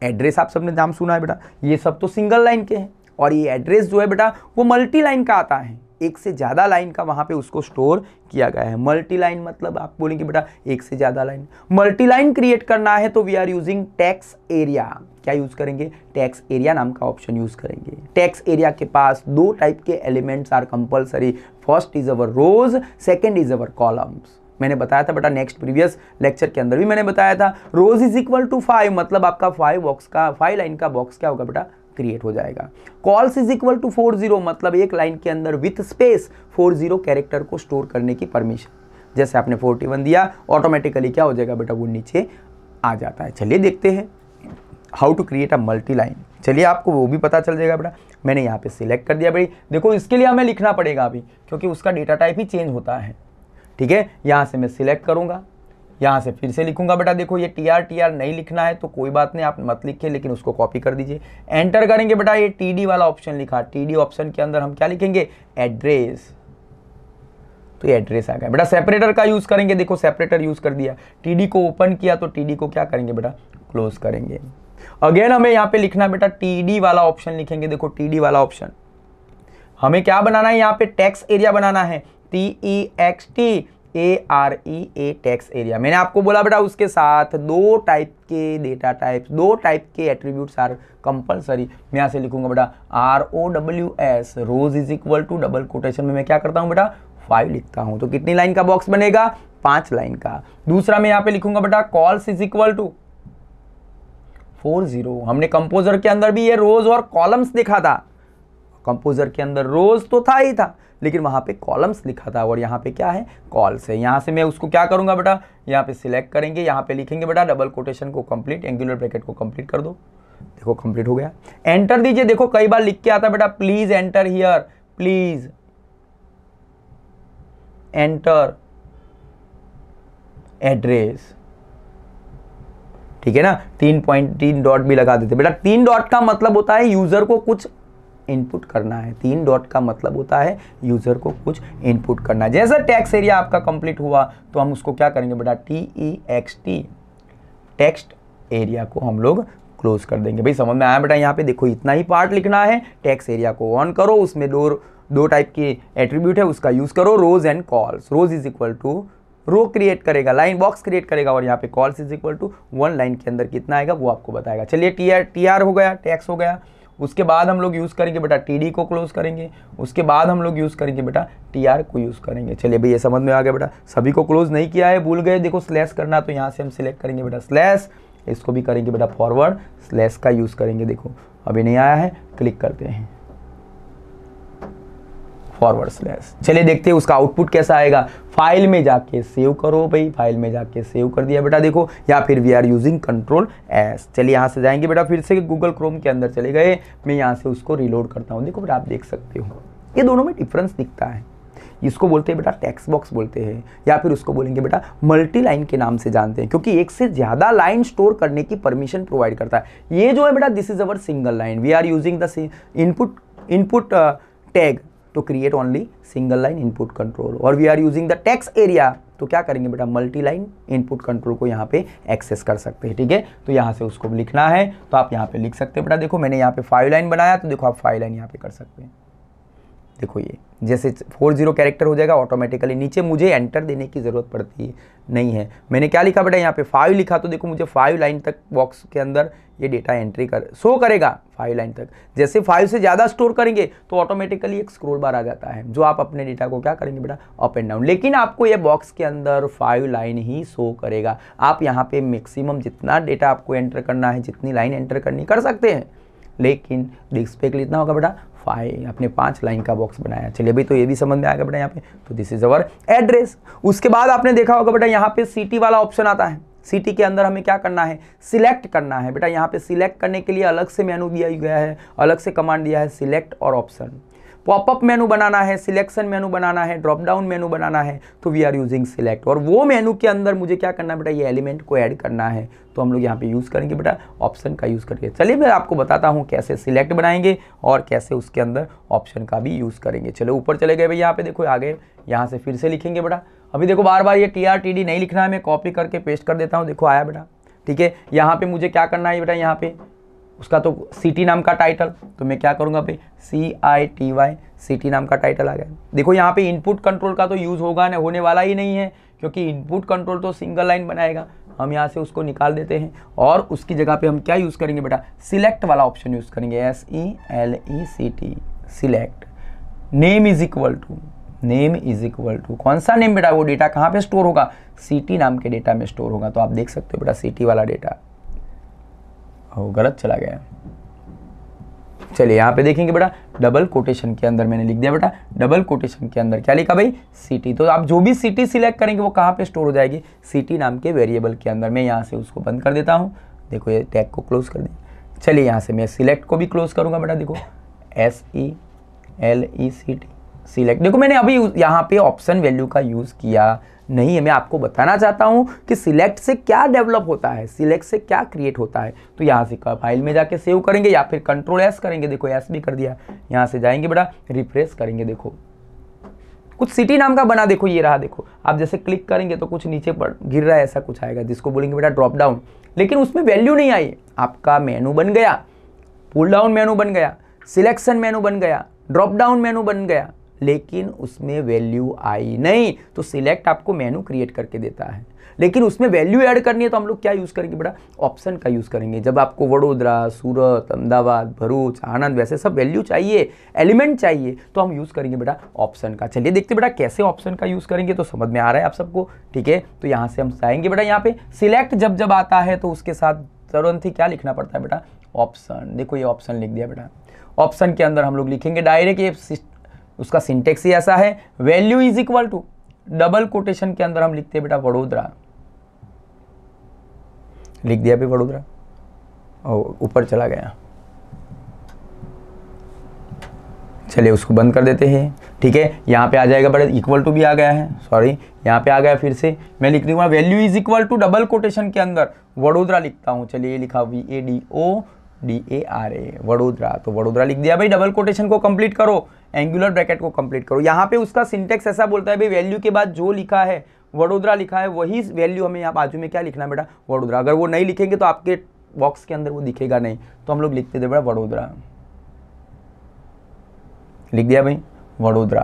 Speaker 1: एड्रेस आप सबने नाम सुना है बेटा ये सब तो सिंगल लाइन के हैं और ये एड्रेस जो है बेटा वो मल्टी लाइन का आता है एक से ज़्यादा लाइन का वहाँ पे उसको स्टोर किया गया है मल्टी लाइन मतलब आप बोलेंगे बेटा एक से ज़्यादा लाइन मल्टी लाइन क्रिएट करना है तो we are using text area क्या यूज़ करेंगे टैक्स एरिया नाम का ऑप्शन यूज़ करेंगे टैक्स एरिया के पास दो टाइप के elements are compulsory first is our rows second is our columns मैंने बताया था बेटा नेक्स्ट प्रीवियस लेक्चर के अंदर भी मैंने बताया था rows is equal to five मतलब आपका फाइव बॉक्स का फाइव लाइन का बॉक्स क्या होगा बेटा क्रिएट हो जाएगा cols is equal to four zero मतलब एक लाइन के अंदर with space four zero character को स्टोर करने की परमिशन जैसे आपने फोर्टी वन दिया ऑटोमेटिकली क्या हो जाएगा बेटा वो नीचे आ जाता है चलिए देखते हैं how to create a multi line चलिए आपको वो भी पता चल जाएगा बेटा मैंने यहाँ पे सिलेक्ट कर दिया भाई देखो इसके लिए हमें लिखना पड़ेगा अभी क्योंकि उसका डेटा टाइप ही चेंज होता है ठीक है यहाँ से मैं सिलेक्ट करूँगा यहाँ से फिर से लिखूंगा बेटा देखो ये टी आर टी आर नहीं लिखना है तो कोई बात नहीं आप मत लिखिए लेकिन उसको कॉपी कर दीजिए एंटर करेंगे बेटा ये टी डी वाला ऑप्शन लिखा टी डी ऑप्शन के अंदर हम क्या लिखेंगे एड्रेस तो ये एड्रेस आ गया बेटा सेपरेटर का यूज़ करेंगे देखो सेपरेटर यूज़ कर दिया डी को ओपन किया तो डी को क्या करेंगे बेटा क्लोज करेंगे अगेन हमें यहाँ पे लिखना बेटा डी वाला ऑप्शन लिखेंगे देखो डी वाला ऑप्शन हमें क्या बनाना है यहाँ पे टैक्स एरिया बनाना है T E X T A R E A text area मैंने आपको बोला बेटा उसके साथ दो टाइप के डेटा टाइप दो टाइप के एट्रीब्यूट्स आर कंपलसरी मैं यहाँ से लिखूंगा बेटा R O W S rows is equal to double quotation में मैं क्या करता हूँ बेटा फाइव लिखता हूँ तो कितनी लाइन का बॉक्स बनेगा पांच लाइन का दूसरा मैं यहाँ पे लिखूंगा बेटा cols is equal to four zero हमने कंपोजर के अंदर भी ये रोज और कॉलम्स देखा था कंपोजर के अंदर रोज तो था ही था लेकिन वहाँ पे कॉलम्स लिखा था और यहाँ पे क्या है कॉल्स है यहाँ से मैं उसको क्या करूँगा बेटा यहाँ पे सिलेक्ट करेंगे यहाँ पे लिखेंगे बेटा डबल कोटेशन को कंप्लीट एंगुलर ब्रैकेट को कंप्लीट कर दो देखो कंप्लीट हो गया एंटर दीजिए देखो कई बार लिख के आता बेटा please enter here please enter address ठीक है ना तीन पॉइंट तीन डॉट भी लगा देते बेटा तीन डॉट का मतलब होता है यूजर को कुछ इनपुट करना है तीन डॉट का मतलब होता है यूज़र को कुछ इनपुट करना है जैसा टैक्स एरिया आपका कंप्लीट हुआ तो हम उसको क्या करेंगे बेटा T E X T text area को हम लोग क्लोज कर देंगे भाई समझ में आया बेटा यहाँ पे देखो इतना ही पार्ट लिखना है टैक्स एरिया को ऑन करो उसमें दो दो टाइप के एट्रीब्यूट है उसका यूज़ करो rows and cols rows is equal to row create करेगा लाइन बॉक्स क्रिएट करेगा और यहाँ पे cols is equal to one line के अंदर कितना आएगा वो आपको बताएगा चलिए टी आर टी आर हो गया टैक्स हो गया उसके बाद हम लोग यूज़ करेंगे बेटा टी को क्लोज करेंगे उसके बाद हम लोग यूज़ करेंगे बेटा टी को यूज़ करेंगे चलिए भाई ये समझ में आ गया बेटा सभी को क्लोज नहीं किया है भूल गए देखो स्लैश करना तो यहाँ से हम सिलेक्ट करेंगे बेटा स्लैश इसको भी करेंगे बेटा फॉरवर्ड स्लैश का यूज़ करेंगे देखो अभी नहीं आया है क्लिक करते हैं फॉरवर्ड स्लैश चलिए देखते हैं उसका आउटपुट कैसा आएगा फाइल में जाके सेव करो भाई फाइल में जाके सेव कर दिया बेटा देखो या फिर we are using control S चलिए यहाँ से जाएंगे बेटा फिर से गूगल क्रोम के अंदर चले गए मैं यहाँ से उसको रिलोड करता हूँ देखो बेटा आप देख सकते हो ये दोनों में डिफरेंस दिखता है इसको बोलते हैं बेटा टैक्स बॉक्स बोलते हैं या फिर उसको बोलेंगे बेटा मल्टी लाइन के नाम से जानते हैं क्योंकि एक से ज़्यादा लाइन स्टोर करने की परमिशन प्रोवाइड करता है ये जो है बेटा this is our single line we are using the input input tag तो create only single line input control और we are using the text area तो क्या करेंगे बेटा मल्टी लाइन इनपुट कंट्रोल को यहाँ पे एक्सेस कर सकते हैं ठीक है तो यहाँ से उसको लिखना है तो आप यहाँ पे लिख सकते हैं बेटा देखो मैंने यहाँ पे फाइव लाइन बनाया तो देखो आप फाइव लाइन यहाँ पे कर सकते हैं देखो ये जैसे फोर जीरो कैरेक्टर हो जाएगा ऑटोमेटिकली नीचे मुझे एंटर देने की ज़रूरत पड़ती नहीं है मैंने क्या लिखा बेटा यहाँ पे फाइव लिखा तो देखो मुझे फाइव लाइन तक बॉक्स के अंदर ये डेटा एंट्री कर शो करेगा फाइव लाइन तक जैसे फाइव से ज़्यादा स्टोर करेंगे तो ऑटोमेटिकली एक स्क्रोल बार आ जाता है जो आप अपने डेटा को क्या करेंगे बेटा अप एंड डाउन लेकिन आपको ये बॉक्स के अंदर फाइव लाइन ही शो करेगा आप यहाँ पे मैक्सिमम जितना डेटा आपको एंटर करना है जितनी लाइन एंटर करनी कर सकते हैं लेकिन डिस्प्ले के लिए इतना होगा बेटा फाइव आपने पांच लाइन का बॉक्स बनाया चलिए अभी तो ये भी समझ में आएगा बेटा यहाँ पे तो दिस इज अवर एड्रेस उसके बाद आपने देखा होगा बेटा यहाँ पे सिटी वाला ऑप्शन आता है सिटी के अंदर हमें क्या करना है सिलेक्ट करना है बेटा यहाँ पे सिलेक्ट करने के लिए अलग से मेनू दिया गया है अलग से कमांड दिया है सिलेक्ट और ऑप्शन पॉपअप मेनू बनाना है सिलेक्शन मेनू बनाना है ड्रॉप डाउन मेनू बनाना है तो वी आर यूजिंग सिलेक्ट और वो मेनू के अंदर मुझे क्या करना बेटा ये एलिमेंट को ऐड करना है तो हम लोग यहाँ पे यूज़ करेंगे बेटा ऑप्शन का यूज़ करके चलिए मैं आपको बताता हूँ कैसे सिलेक्ट बनाएंगे और कैसे उसके अंदर ऑप्शन का भी यूज़ करेंगे चलो ऊपर चले गए भाई यहाँ पे देखो आगे यहाँ से फिर से लिखेंगे बेटा अभी देखो बार बार ये टी आर टी डी नहीं लिखना है मैं कॉपी करके पेस्ट कर देता हूँ देखो आया बेटा ठीक है यहाँ पे मुझे क्या करना है बेटा यहाँ पे उसका तो सिटी नाम का टाइटल तो मैं क्या करूँगा भाई C I T Y city नाम का टाइटल आ गया देखो यहाँ पे इनपुट कंट्रोल का तो यूज़ होगा ना होने वाला ही नहीं है क्योंकि इनपुट कंट्रोल तो सिंगल लाइन बनाएगा हम यहाँ से उसको निकाल देते हैं और उसकी जगह पे हम क्या यूज़ करेंगे बेटा सिलेक्ट वाला ऑप्शन यूज़ करेंगे S E L E C T select name is equal to name is equal to कौन सा नेम बेटा वो डेटा कहाँ पे स्टोर होगा सिटी नाम के डेटा में स्टोर होगा तो आप देख सकते हो बेटा सिटी वाला डेटा वो गलत चला गया चलिए यहाँ पे देखेंगे बेटा डबल कोटेशन के अंदर मैंने लिख दिया बेटा डबल कोटेशन के अंदर क्या लिखा भाई सिटी तो आप जो भी सिटी सिलेक्ट करेंगे वो कहाँ पे स्टोर हो जाएगी सिटी नाम के वेरिएबल के अंदर मैं यहाँ से उसको बंद कर देता हूँ देखो ये टैग को क्लोज कर दिया चलिए यहाँ से मैं सिलेक्ट को भी क्लोज करूँगा बेटा देखो S E L E C T select देखो मैंने अभी यहाँ पे ऑप्शन वैल्यू का यूज़ किया नहीं है मैं आपको बताना चाहता हूँ कि सिलेक्ट से क्या डेवलप होता है सिलेक्ट से क्या क्रिएट होता है तो यहाँ से फाइल में जाके सेव करेंगे या फिर कंट्रोल एस करेंगे देखो एस भी कर दिया यहाँ से जाएंगे बेटा रिफ्रेश करेंगे देखो कुछ सिटी नाम का बना देखो ये रहा देखो आप जैसे क्लिक करेंगे तो कुछ नीचे पर गिर रहा है ऐसा कुछ आएगा जिसको बोलेंगे बेटा ड्रॉप डाउन लेकिन उसमें वैल्यू नहीं आई आपका मेनू बन गया पुल डाउन मेनू बन गया सिलेक्शन मेनू बन गया ड्रॉप डाउन मेनू बन गया लेकिन उसमें वैल्यू आई नहीं तो सिलेक्ट आपको मेनू क्रिएट करके देता है लेकिन उसमें वैल्यू ऐड करनी है तो हम लोग क्या यूज़ करेंगे बड़ा ऑप्शन का यूज़ करेंगे जब आपको वडोदरा सूरत अहमदाबाद भरूच आनंद वैसे सब वैल्यू चाहिए एलिमेंट चाहिए तो हम यूज़ करेंगे बेटा ऑप्शन का चलिए देखते बेटा कैसे ऑप्शन का यूज़ करेंगे तो समझ में आ रहा है आप सबको ठीक है तो यहाँ से हम जाएंगे बेटा यहाँ पे सिलेक्ट जब जब आता है तो उसके साथ तुरंत ही क्या लिखना पड़ता है बेटा ऑप्शन देखो ये ऑप्शन लिख दिया बेटा ऑप्शन के अंदर हम लोग लिखेंगे डायरेक्ट ये उसका सिंटेक्स ही ऐसा है value is equal to double quotation के अंदर हम लिखते हैं बेटा वडोदरा लिख दिया भी वडोदरा और ऊपर चला गया चलिए उसको बंद कर देते हैं ठीक है यहाँ पे आ जाएगा बड़े इक्वल टू भी आ गया है सॉरी यहाँ पे आ गया फिर से मैं लिख दूंगा value is equal to double quotation के अंदर वडोदरा लिखता हूँ चलिए लिखा V A D O D A R A Vadodara तो वडोदरा लिख दिया भाई डबल कोटेशन को कंप्लीट करो एंगुलर ब्रैकेट को कंप्लीट करो यहाँ पे उसका सिंटेक्स ऐसा बोलता है भाई वैल्यू के बाद जो लिखा है वडोदरा लिखा है वही वैल्यू हमें यहाँ बाजू में क्या लिखना है बेटा वडोदरा अगर वो नहीं लिखेंगे तो आपके बॉक्स के अंदर वो दिखेगा नहीं तो हम लोग लिखते थे बेटा वडोदरा लिख दिया भाई वडोदरा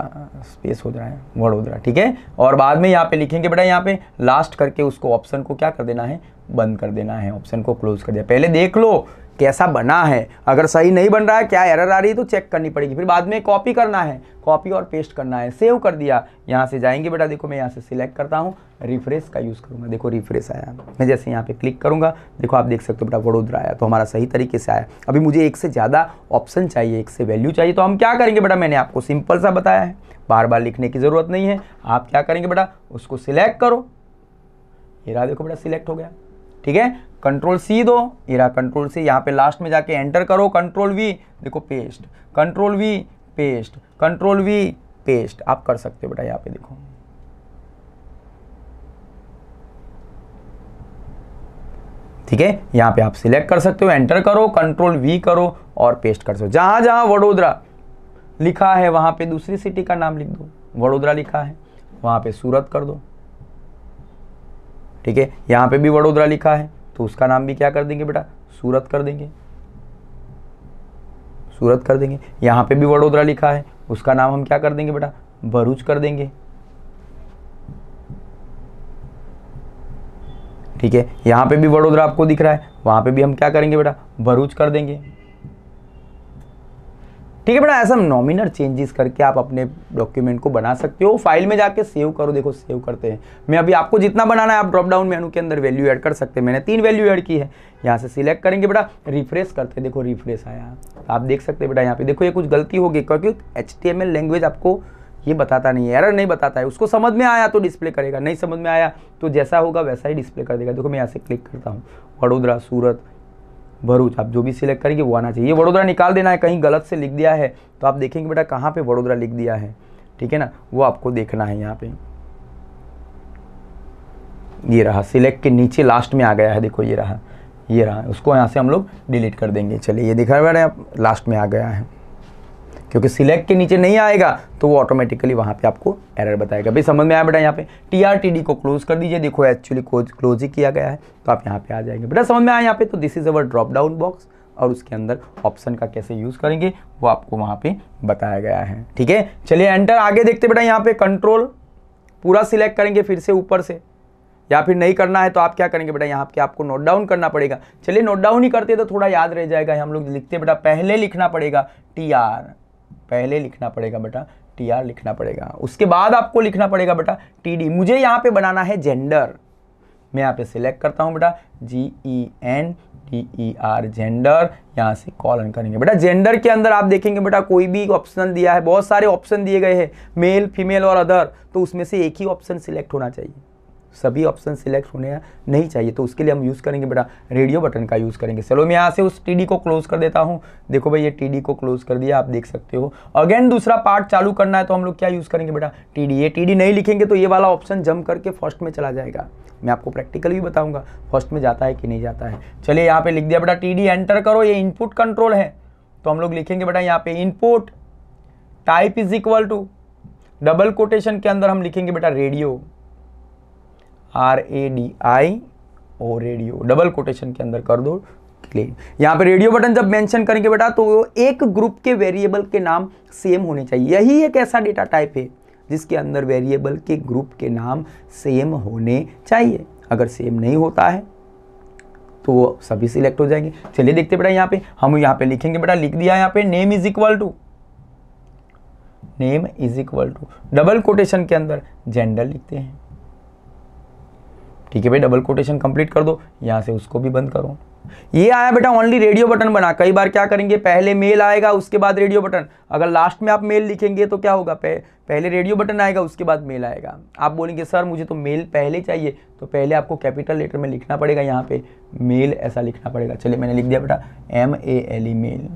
Speaker 1: स्पेस हो जाए है वडोदरा ठीक है और बाद में यहाँ पे लिखेंगे बेटा यहाँ पे लास्ट करके उसको ऑप्शन को क्या कर देना है बंद कर देना है ऑप्शन को क्लोज कर दिया पहले देख लो कैसा बना है अगर सही नहीं बन रहा है क्या एरर आ रही है तो चेक करनी पड़ेगी फिर बाद में कॉपी करना है कॉपी और पेस्ट करना है सेव कर दिया यहाँ से जाएंगे बेटा देखो मैं यहाँ से सिलेक्ट करता हूँ रिफ्रेश का यूज़ करूँगा देखो रिफ्रेश आया मैं जैसे यहाँ पे क्लिक करूँगा देखो आप देख सकते हो बेटा वडोदरा आया तो हमारा सही तरीके से आया अभी मुझे एक से ज़्यादा ऑप्शन चाहिए एक से वैल्यू चाहिए तो हम क्या करेंगे बेटा मैंने आपको सिंपल सा बताया है बार बार लिखने की ज़रूरत नहीं है आप क्या करेंगे बेटा उसको सिलेक्ट करो ये रहा देखो बेटा सिलेक्ट हो गया ठीक है कंट्रोल सी दो ये रहा कंट्रोल सी यहाँ पे लास्ट में जाके एंटर करो कंट्रोल वी देखो paste control V paste control V paste आप कर सकते हो बेटा यहाँ पे देखो ठीक है यहाँ पे आप सिलेक्ट कर सकते हो एंटर करो कंट्रोल वी करो और पेस्ट कर सकते हो जहां जहां वडोदरा लिखा है वहां पे दूसरी सिटी का नाम लिख दो वडोदरा लिखा है वहां पे सूरत कर दो ठीक है यहां पे भी वडोदरा लिखा है तो उसका नाम भी क्या कर देंगे बेटा सूरत कर देंगे सूरत कर देंगे यहाँ पे भी वडोदरा लिखा है उसका नाम हम क्या कर देंगे बेटा भरूच कर देंगे ठीक है यहाँ पे भी वडोदरा आपको दिख रहा है वहाँ पे भी हम क्या करेंगे बेटा भरूच कर देंगे ठीक है बेटा ऐसा नॉमिनल चेंजेस करके आप अपने डॉक्यूमेंट को बना सकते हो फाइल में जाके सेव करो देखो सेव करते हैं मैं अभी आपको जितना बनाना है आप ड्रॉप डाउन मेनू के अंदर वैल्यू ऐड कर सकते हैं मैंने तीन वैल्यू ऐड की है यहाँ से सिलेक्ट करेंगे बेटा रिफ्रेश करते हैं देखो रिफ्रेश आया तो आप देख सकते हैं बेटा यहाँ पे देखो ये कुछ गलती होगी क्योंकि एच लैंग्वेज आपको ये बताता नहीं है एरर नहीं बताता है उसको समझ में आया तो डिस्प्ले करेगा नहीं समझ में आया तो जैसा होगा वैसा ही डिस्प्ले कर देगा देखो मैं यहाँ से क्लिक करता हूँ वडोदरा सूरत भरूच आप जो भी सिलेक्ट करेंगे वो आना चाहिए ये वडोदरा निकाल देना है कहीं गलत से लिख दिया है तो आप देखेंगे बेटा कहाँ पे वडोदरा लिख दिया है ठीक है ना वो आपको देखना है यहाँ पे ये रहा सिलेक्ट के नीचे लास्ट में आ गया है देखो ये रहा ये रहा उसको यहाँ से हम लोग डिलीट कर देंगे चलिए ये दिखा बेटा लास्ट में आ गया है क्योंकि सिलेक्ट के नीचे नहीं आएगा तो वो ऑटोमेटिकली वहाँ पे आपको एरर बताएगा भाई समझ में आया बेटा यहाँ पे टी आर टी डी को क्लोज कर दीजिए देखो एक्चुअली क्लोज ही किया गया है तो आप यहाँ पे आ जाएंगे बेटा समझ में आया यहाँ पे तो this is our drop down box और उसके अंदर ऑप्शन का कैसे यूज़ करेंगे वो आपको वहाँ पर बताया गया है ठीक है चलिए एंटर आगे देखते बेटा यहाँ पे कंट्रोल पूरा सिलेक्ट करेंगे फिर से ऊपर से या फिर नहीं करना है तो आप क्या करेंगे बेटा यहाँ पे आपको नोट डाउन करना पड़ेगा चलिए नोट डाउन ही करते तो थोड़ा याद रह जाएगा हम लोग लिखते बेटा पहले लिखना पड़ेगा टी आर पहले लिखना पड़ेगा बेटा टी आर लिखना पड़ेगा उसके बाद आपको लिखना पड़ेगा बेटा टी डी मुझे यहाँ पे बनाना है जेंडर मैं यहाँ पे सिलेक्ट करता हूँ बेटा जी E N T E R gender यहाँ से कॉलन करेंगे बेटा जेंडर के अंदर आप देखेंगे बेटा कोई भी ऑप्शन दिया है बहुत सारे ऑप्शन दिए गए हैं मेल फीमेल और अदर तो उसमें से एक ही ऑप्शन सिलेक्ट होना चाहिए सभी ऑप्शन सिलेक्ट होने नहीं चाहिए तो उसके लिए हम यूज़ करेंगे बेटा रेडियो बटन का यूज़ करेंगे चलो मैं यहाँ से उस टी को क्लोज कर देता हूँ देखो भाई ये टी को क्लोज कर दिया आप देख सकते हो अगेन दूसरा पार्ट चालू करना है तो हम लोग क्या यूज़ करेंगे बेटा टी ये टी नहीं लिखेंगे तो ये वाला ऑप्शन जम करके फर्स्ट में चला जाएगा मैं आपको प्रैक्टिकल भी बताऊंगा फर्स्ट में जाता है कि नहीं जाता है चलिए यहाँ पे लिख दिया बेटा टी एंटर करो ये इनपुट कंट्रोल है तो हम लोग लिखेंगे बेटा यहाँ पे input type is equal to double quotation के अंदर हम लिखेंगे बेटा radio R A D I और रेडियो डबल कोटेशन के अंदर कर दो यहां यहाँ पे रेडियो बटन जब मेंशन करेंगे बेटा तो एक ग्रुप के वेरिएबल के नाम सेम होने चाहिए यही एक ऐसा डेटा टाइप है जिसके अंदर वेरिएबल के ग्रुप के नाम सेम होने चाहिए अगर सेम नहीं होता है तो वो सभी सिलेक्ट हो जाएंगे चलिए देखते बेटा यहाँ पे हम यहाँ पे लिखेंगे बेटा लिख दिया यहाँ पे name is equal to name is equal to double quotation के अंदर जेंडर लिखते हैं ठीक है भाई डबल कोटेशन कंप्लीट कर दो यहाँ से उसको भी बंद करो ये आया बेटा ओनली रेडियो बटन बना कई बार क्या करेंगे पहले मेल आएगा उसके बाद रेडियो बटन अगर लास्ट में आप मेल लिखेंगे तो क्या होगा पहले रेडियो बटन आएगा उसके बाद मेल आएगा आप बोलेंगे सर मुझे तो मेल पहले चाहिए तो पहले आपको कैपिटल लेटर में लिखना पड़ेगा यहाँ पे मेल ऐसा लिखना पड़ेगा चलिए मैंने लिख दिया बेटा M A L E male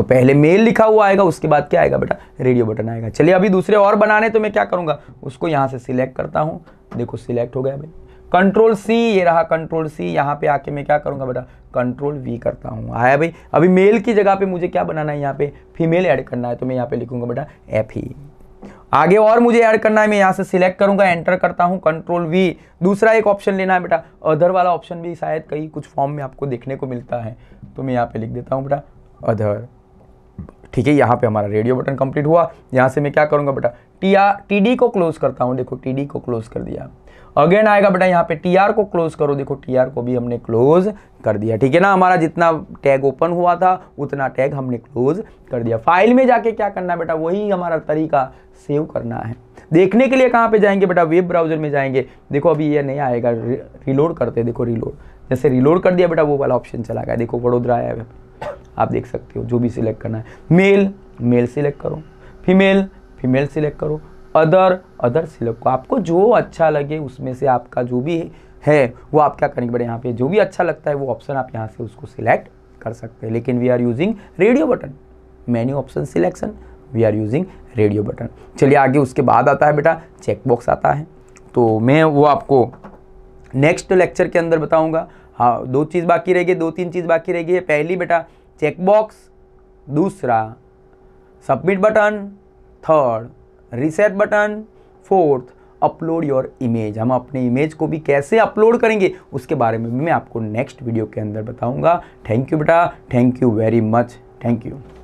Speaker 1: तो पहले मेल लिखा हुआ आएगा उसके बाद क्या आएगा बेटा रेडियो बटन आएगा चलिए अभी दूसरे और बनाने तो मैं क्या करूंगा उसको यहां से सिलेक्ट करता हूं देखो सिलेक्ट हो गया भाई कंट्रोल सी ये रहा कंट्रोल सी यहाँ पे आके मैं क्या करूंगा बेटा कंट्रोल वी करता हूँ आया भाई अभी मेल की जगह पे मुझे क्या बनाना है यहाँ पे फीमेल ऐड करना है तो मैं यहाँ पे लिखूंगा बेटा एफ ही e। आगे और मुझे ऐड करना है मैं यहाँ से सिलेक्ट करूंगा एंटर करता हूँ कंट्रोल वी दूसरा एक ऑप्शन लेना है बेटा अदर वाला ऑप्शन भी शायद कहीं कुछ फॉर्म में आपको देखने को मिलता है तो मैं यहाँ पे लिख देता हूँ बेटा अधर ठीक है यहाँ पे हमारा रेडियो बटन कंप्लीट हुआ यहाँ से मैं क्या करूँगा बेटा टी आर टी डी को क्लोज करता हूँ देखो टी डी को क्लोज कर दिया अगेन आएगा बेटा यहाँ पे टी आर को क्लोज करो देखो टी आर को भी हमने क्लोज कर दिया ठीक है ना हमारा जितना टैग ओपन हुआ था उतना टैग हमने क्लोज कर दिया फाइल में जाके क्या करना बेटा वही हमारा तरीका सेव करना है देखने के लिए कहाँ पे जाएंगे बेटा वेब ब्राउजर में जाएंगे देखो अभी ये नहीं आएगा रिलोड करते देखो रिलोड जैसे रिलोड कर दिया बेटा वो वाला ऑप्शन चला गया देखो वडोदरा आया आप देख सकते हो जो भी सिलेक्ट करना है मेल मेल सिलेक्ट करो फीमेल फीमेल सिलेक्ट करो अदर अदर सिलेक्ट करो आपको जो अच्छा लगे उसमें से आपका जो भी है वो आप क्या करेंगे बड़े यहाँ पे जो भी अच्छा लगता है वो ऑप्शन आप यहाँ से उसको सिलेक्ट कर सकते हैं लेकिन we are using radio button menu option selection we are using radio button चलिए आगे उसके बाद आता है बेटा चेकबॉक्स आता है तो मैं वो आपको नेक्स्ट लेक्चर के अंदर बताऊँगा हाँ दो चीज़ बाकी रह गई दो तीन चीज़ बाकी रह गई है पहली बेटा चेकबॉक्स दूसरा submit button third reset button fourth upload your image हम अपने इमेज को भी कैसे अपलोड करेंगे उसके बारे में भी मैं आपको नेक्स्ट वीडियो के अंदर बताऊंगा थैंक यू बेटा thank you very much thank you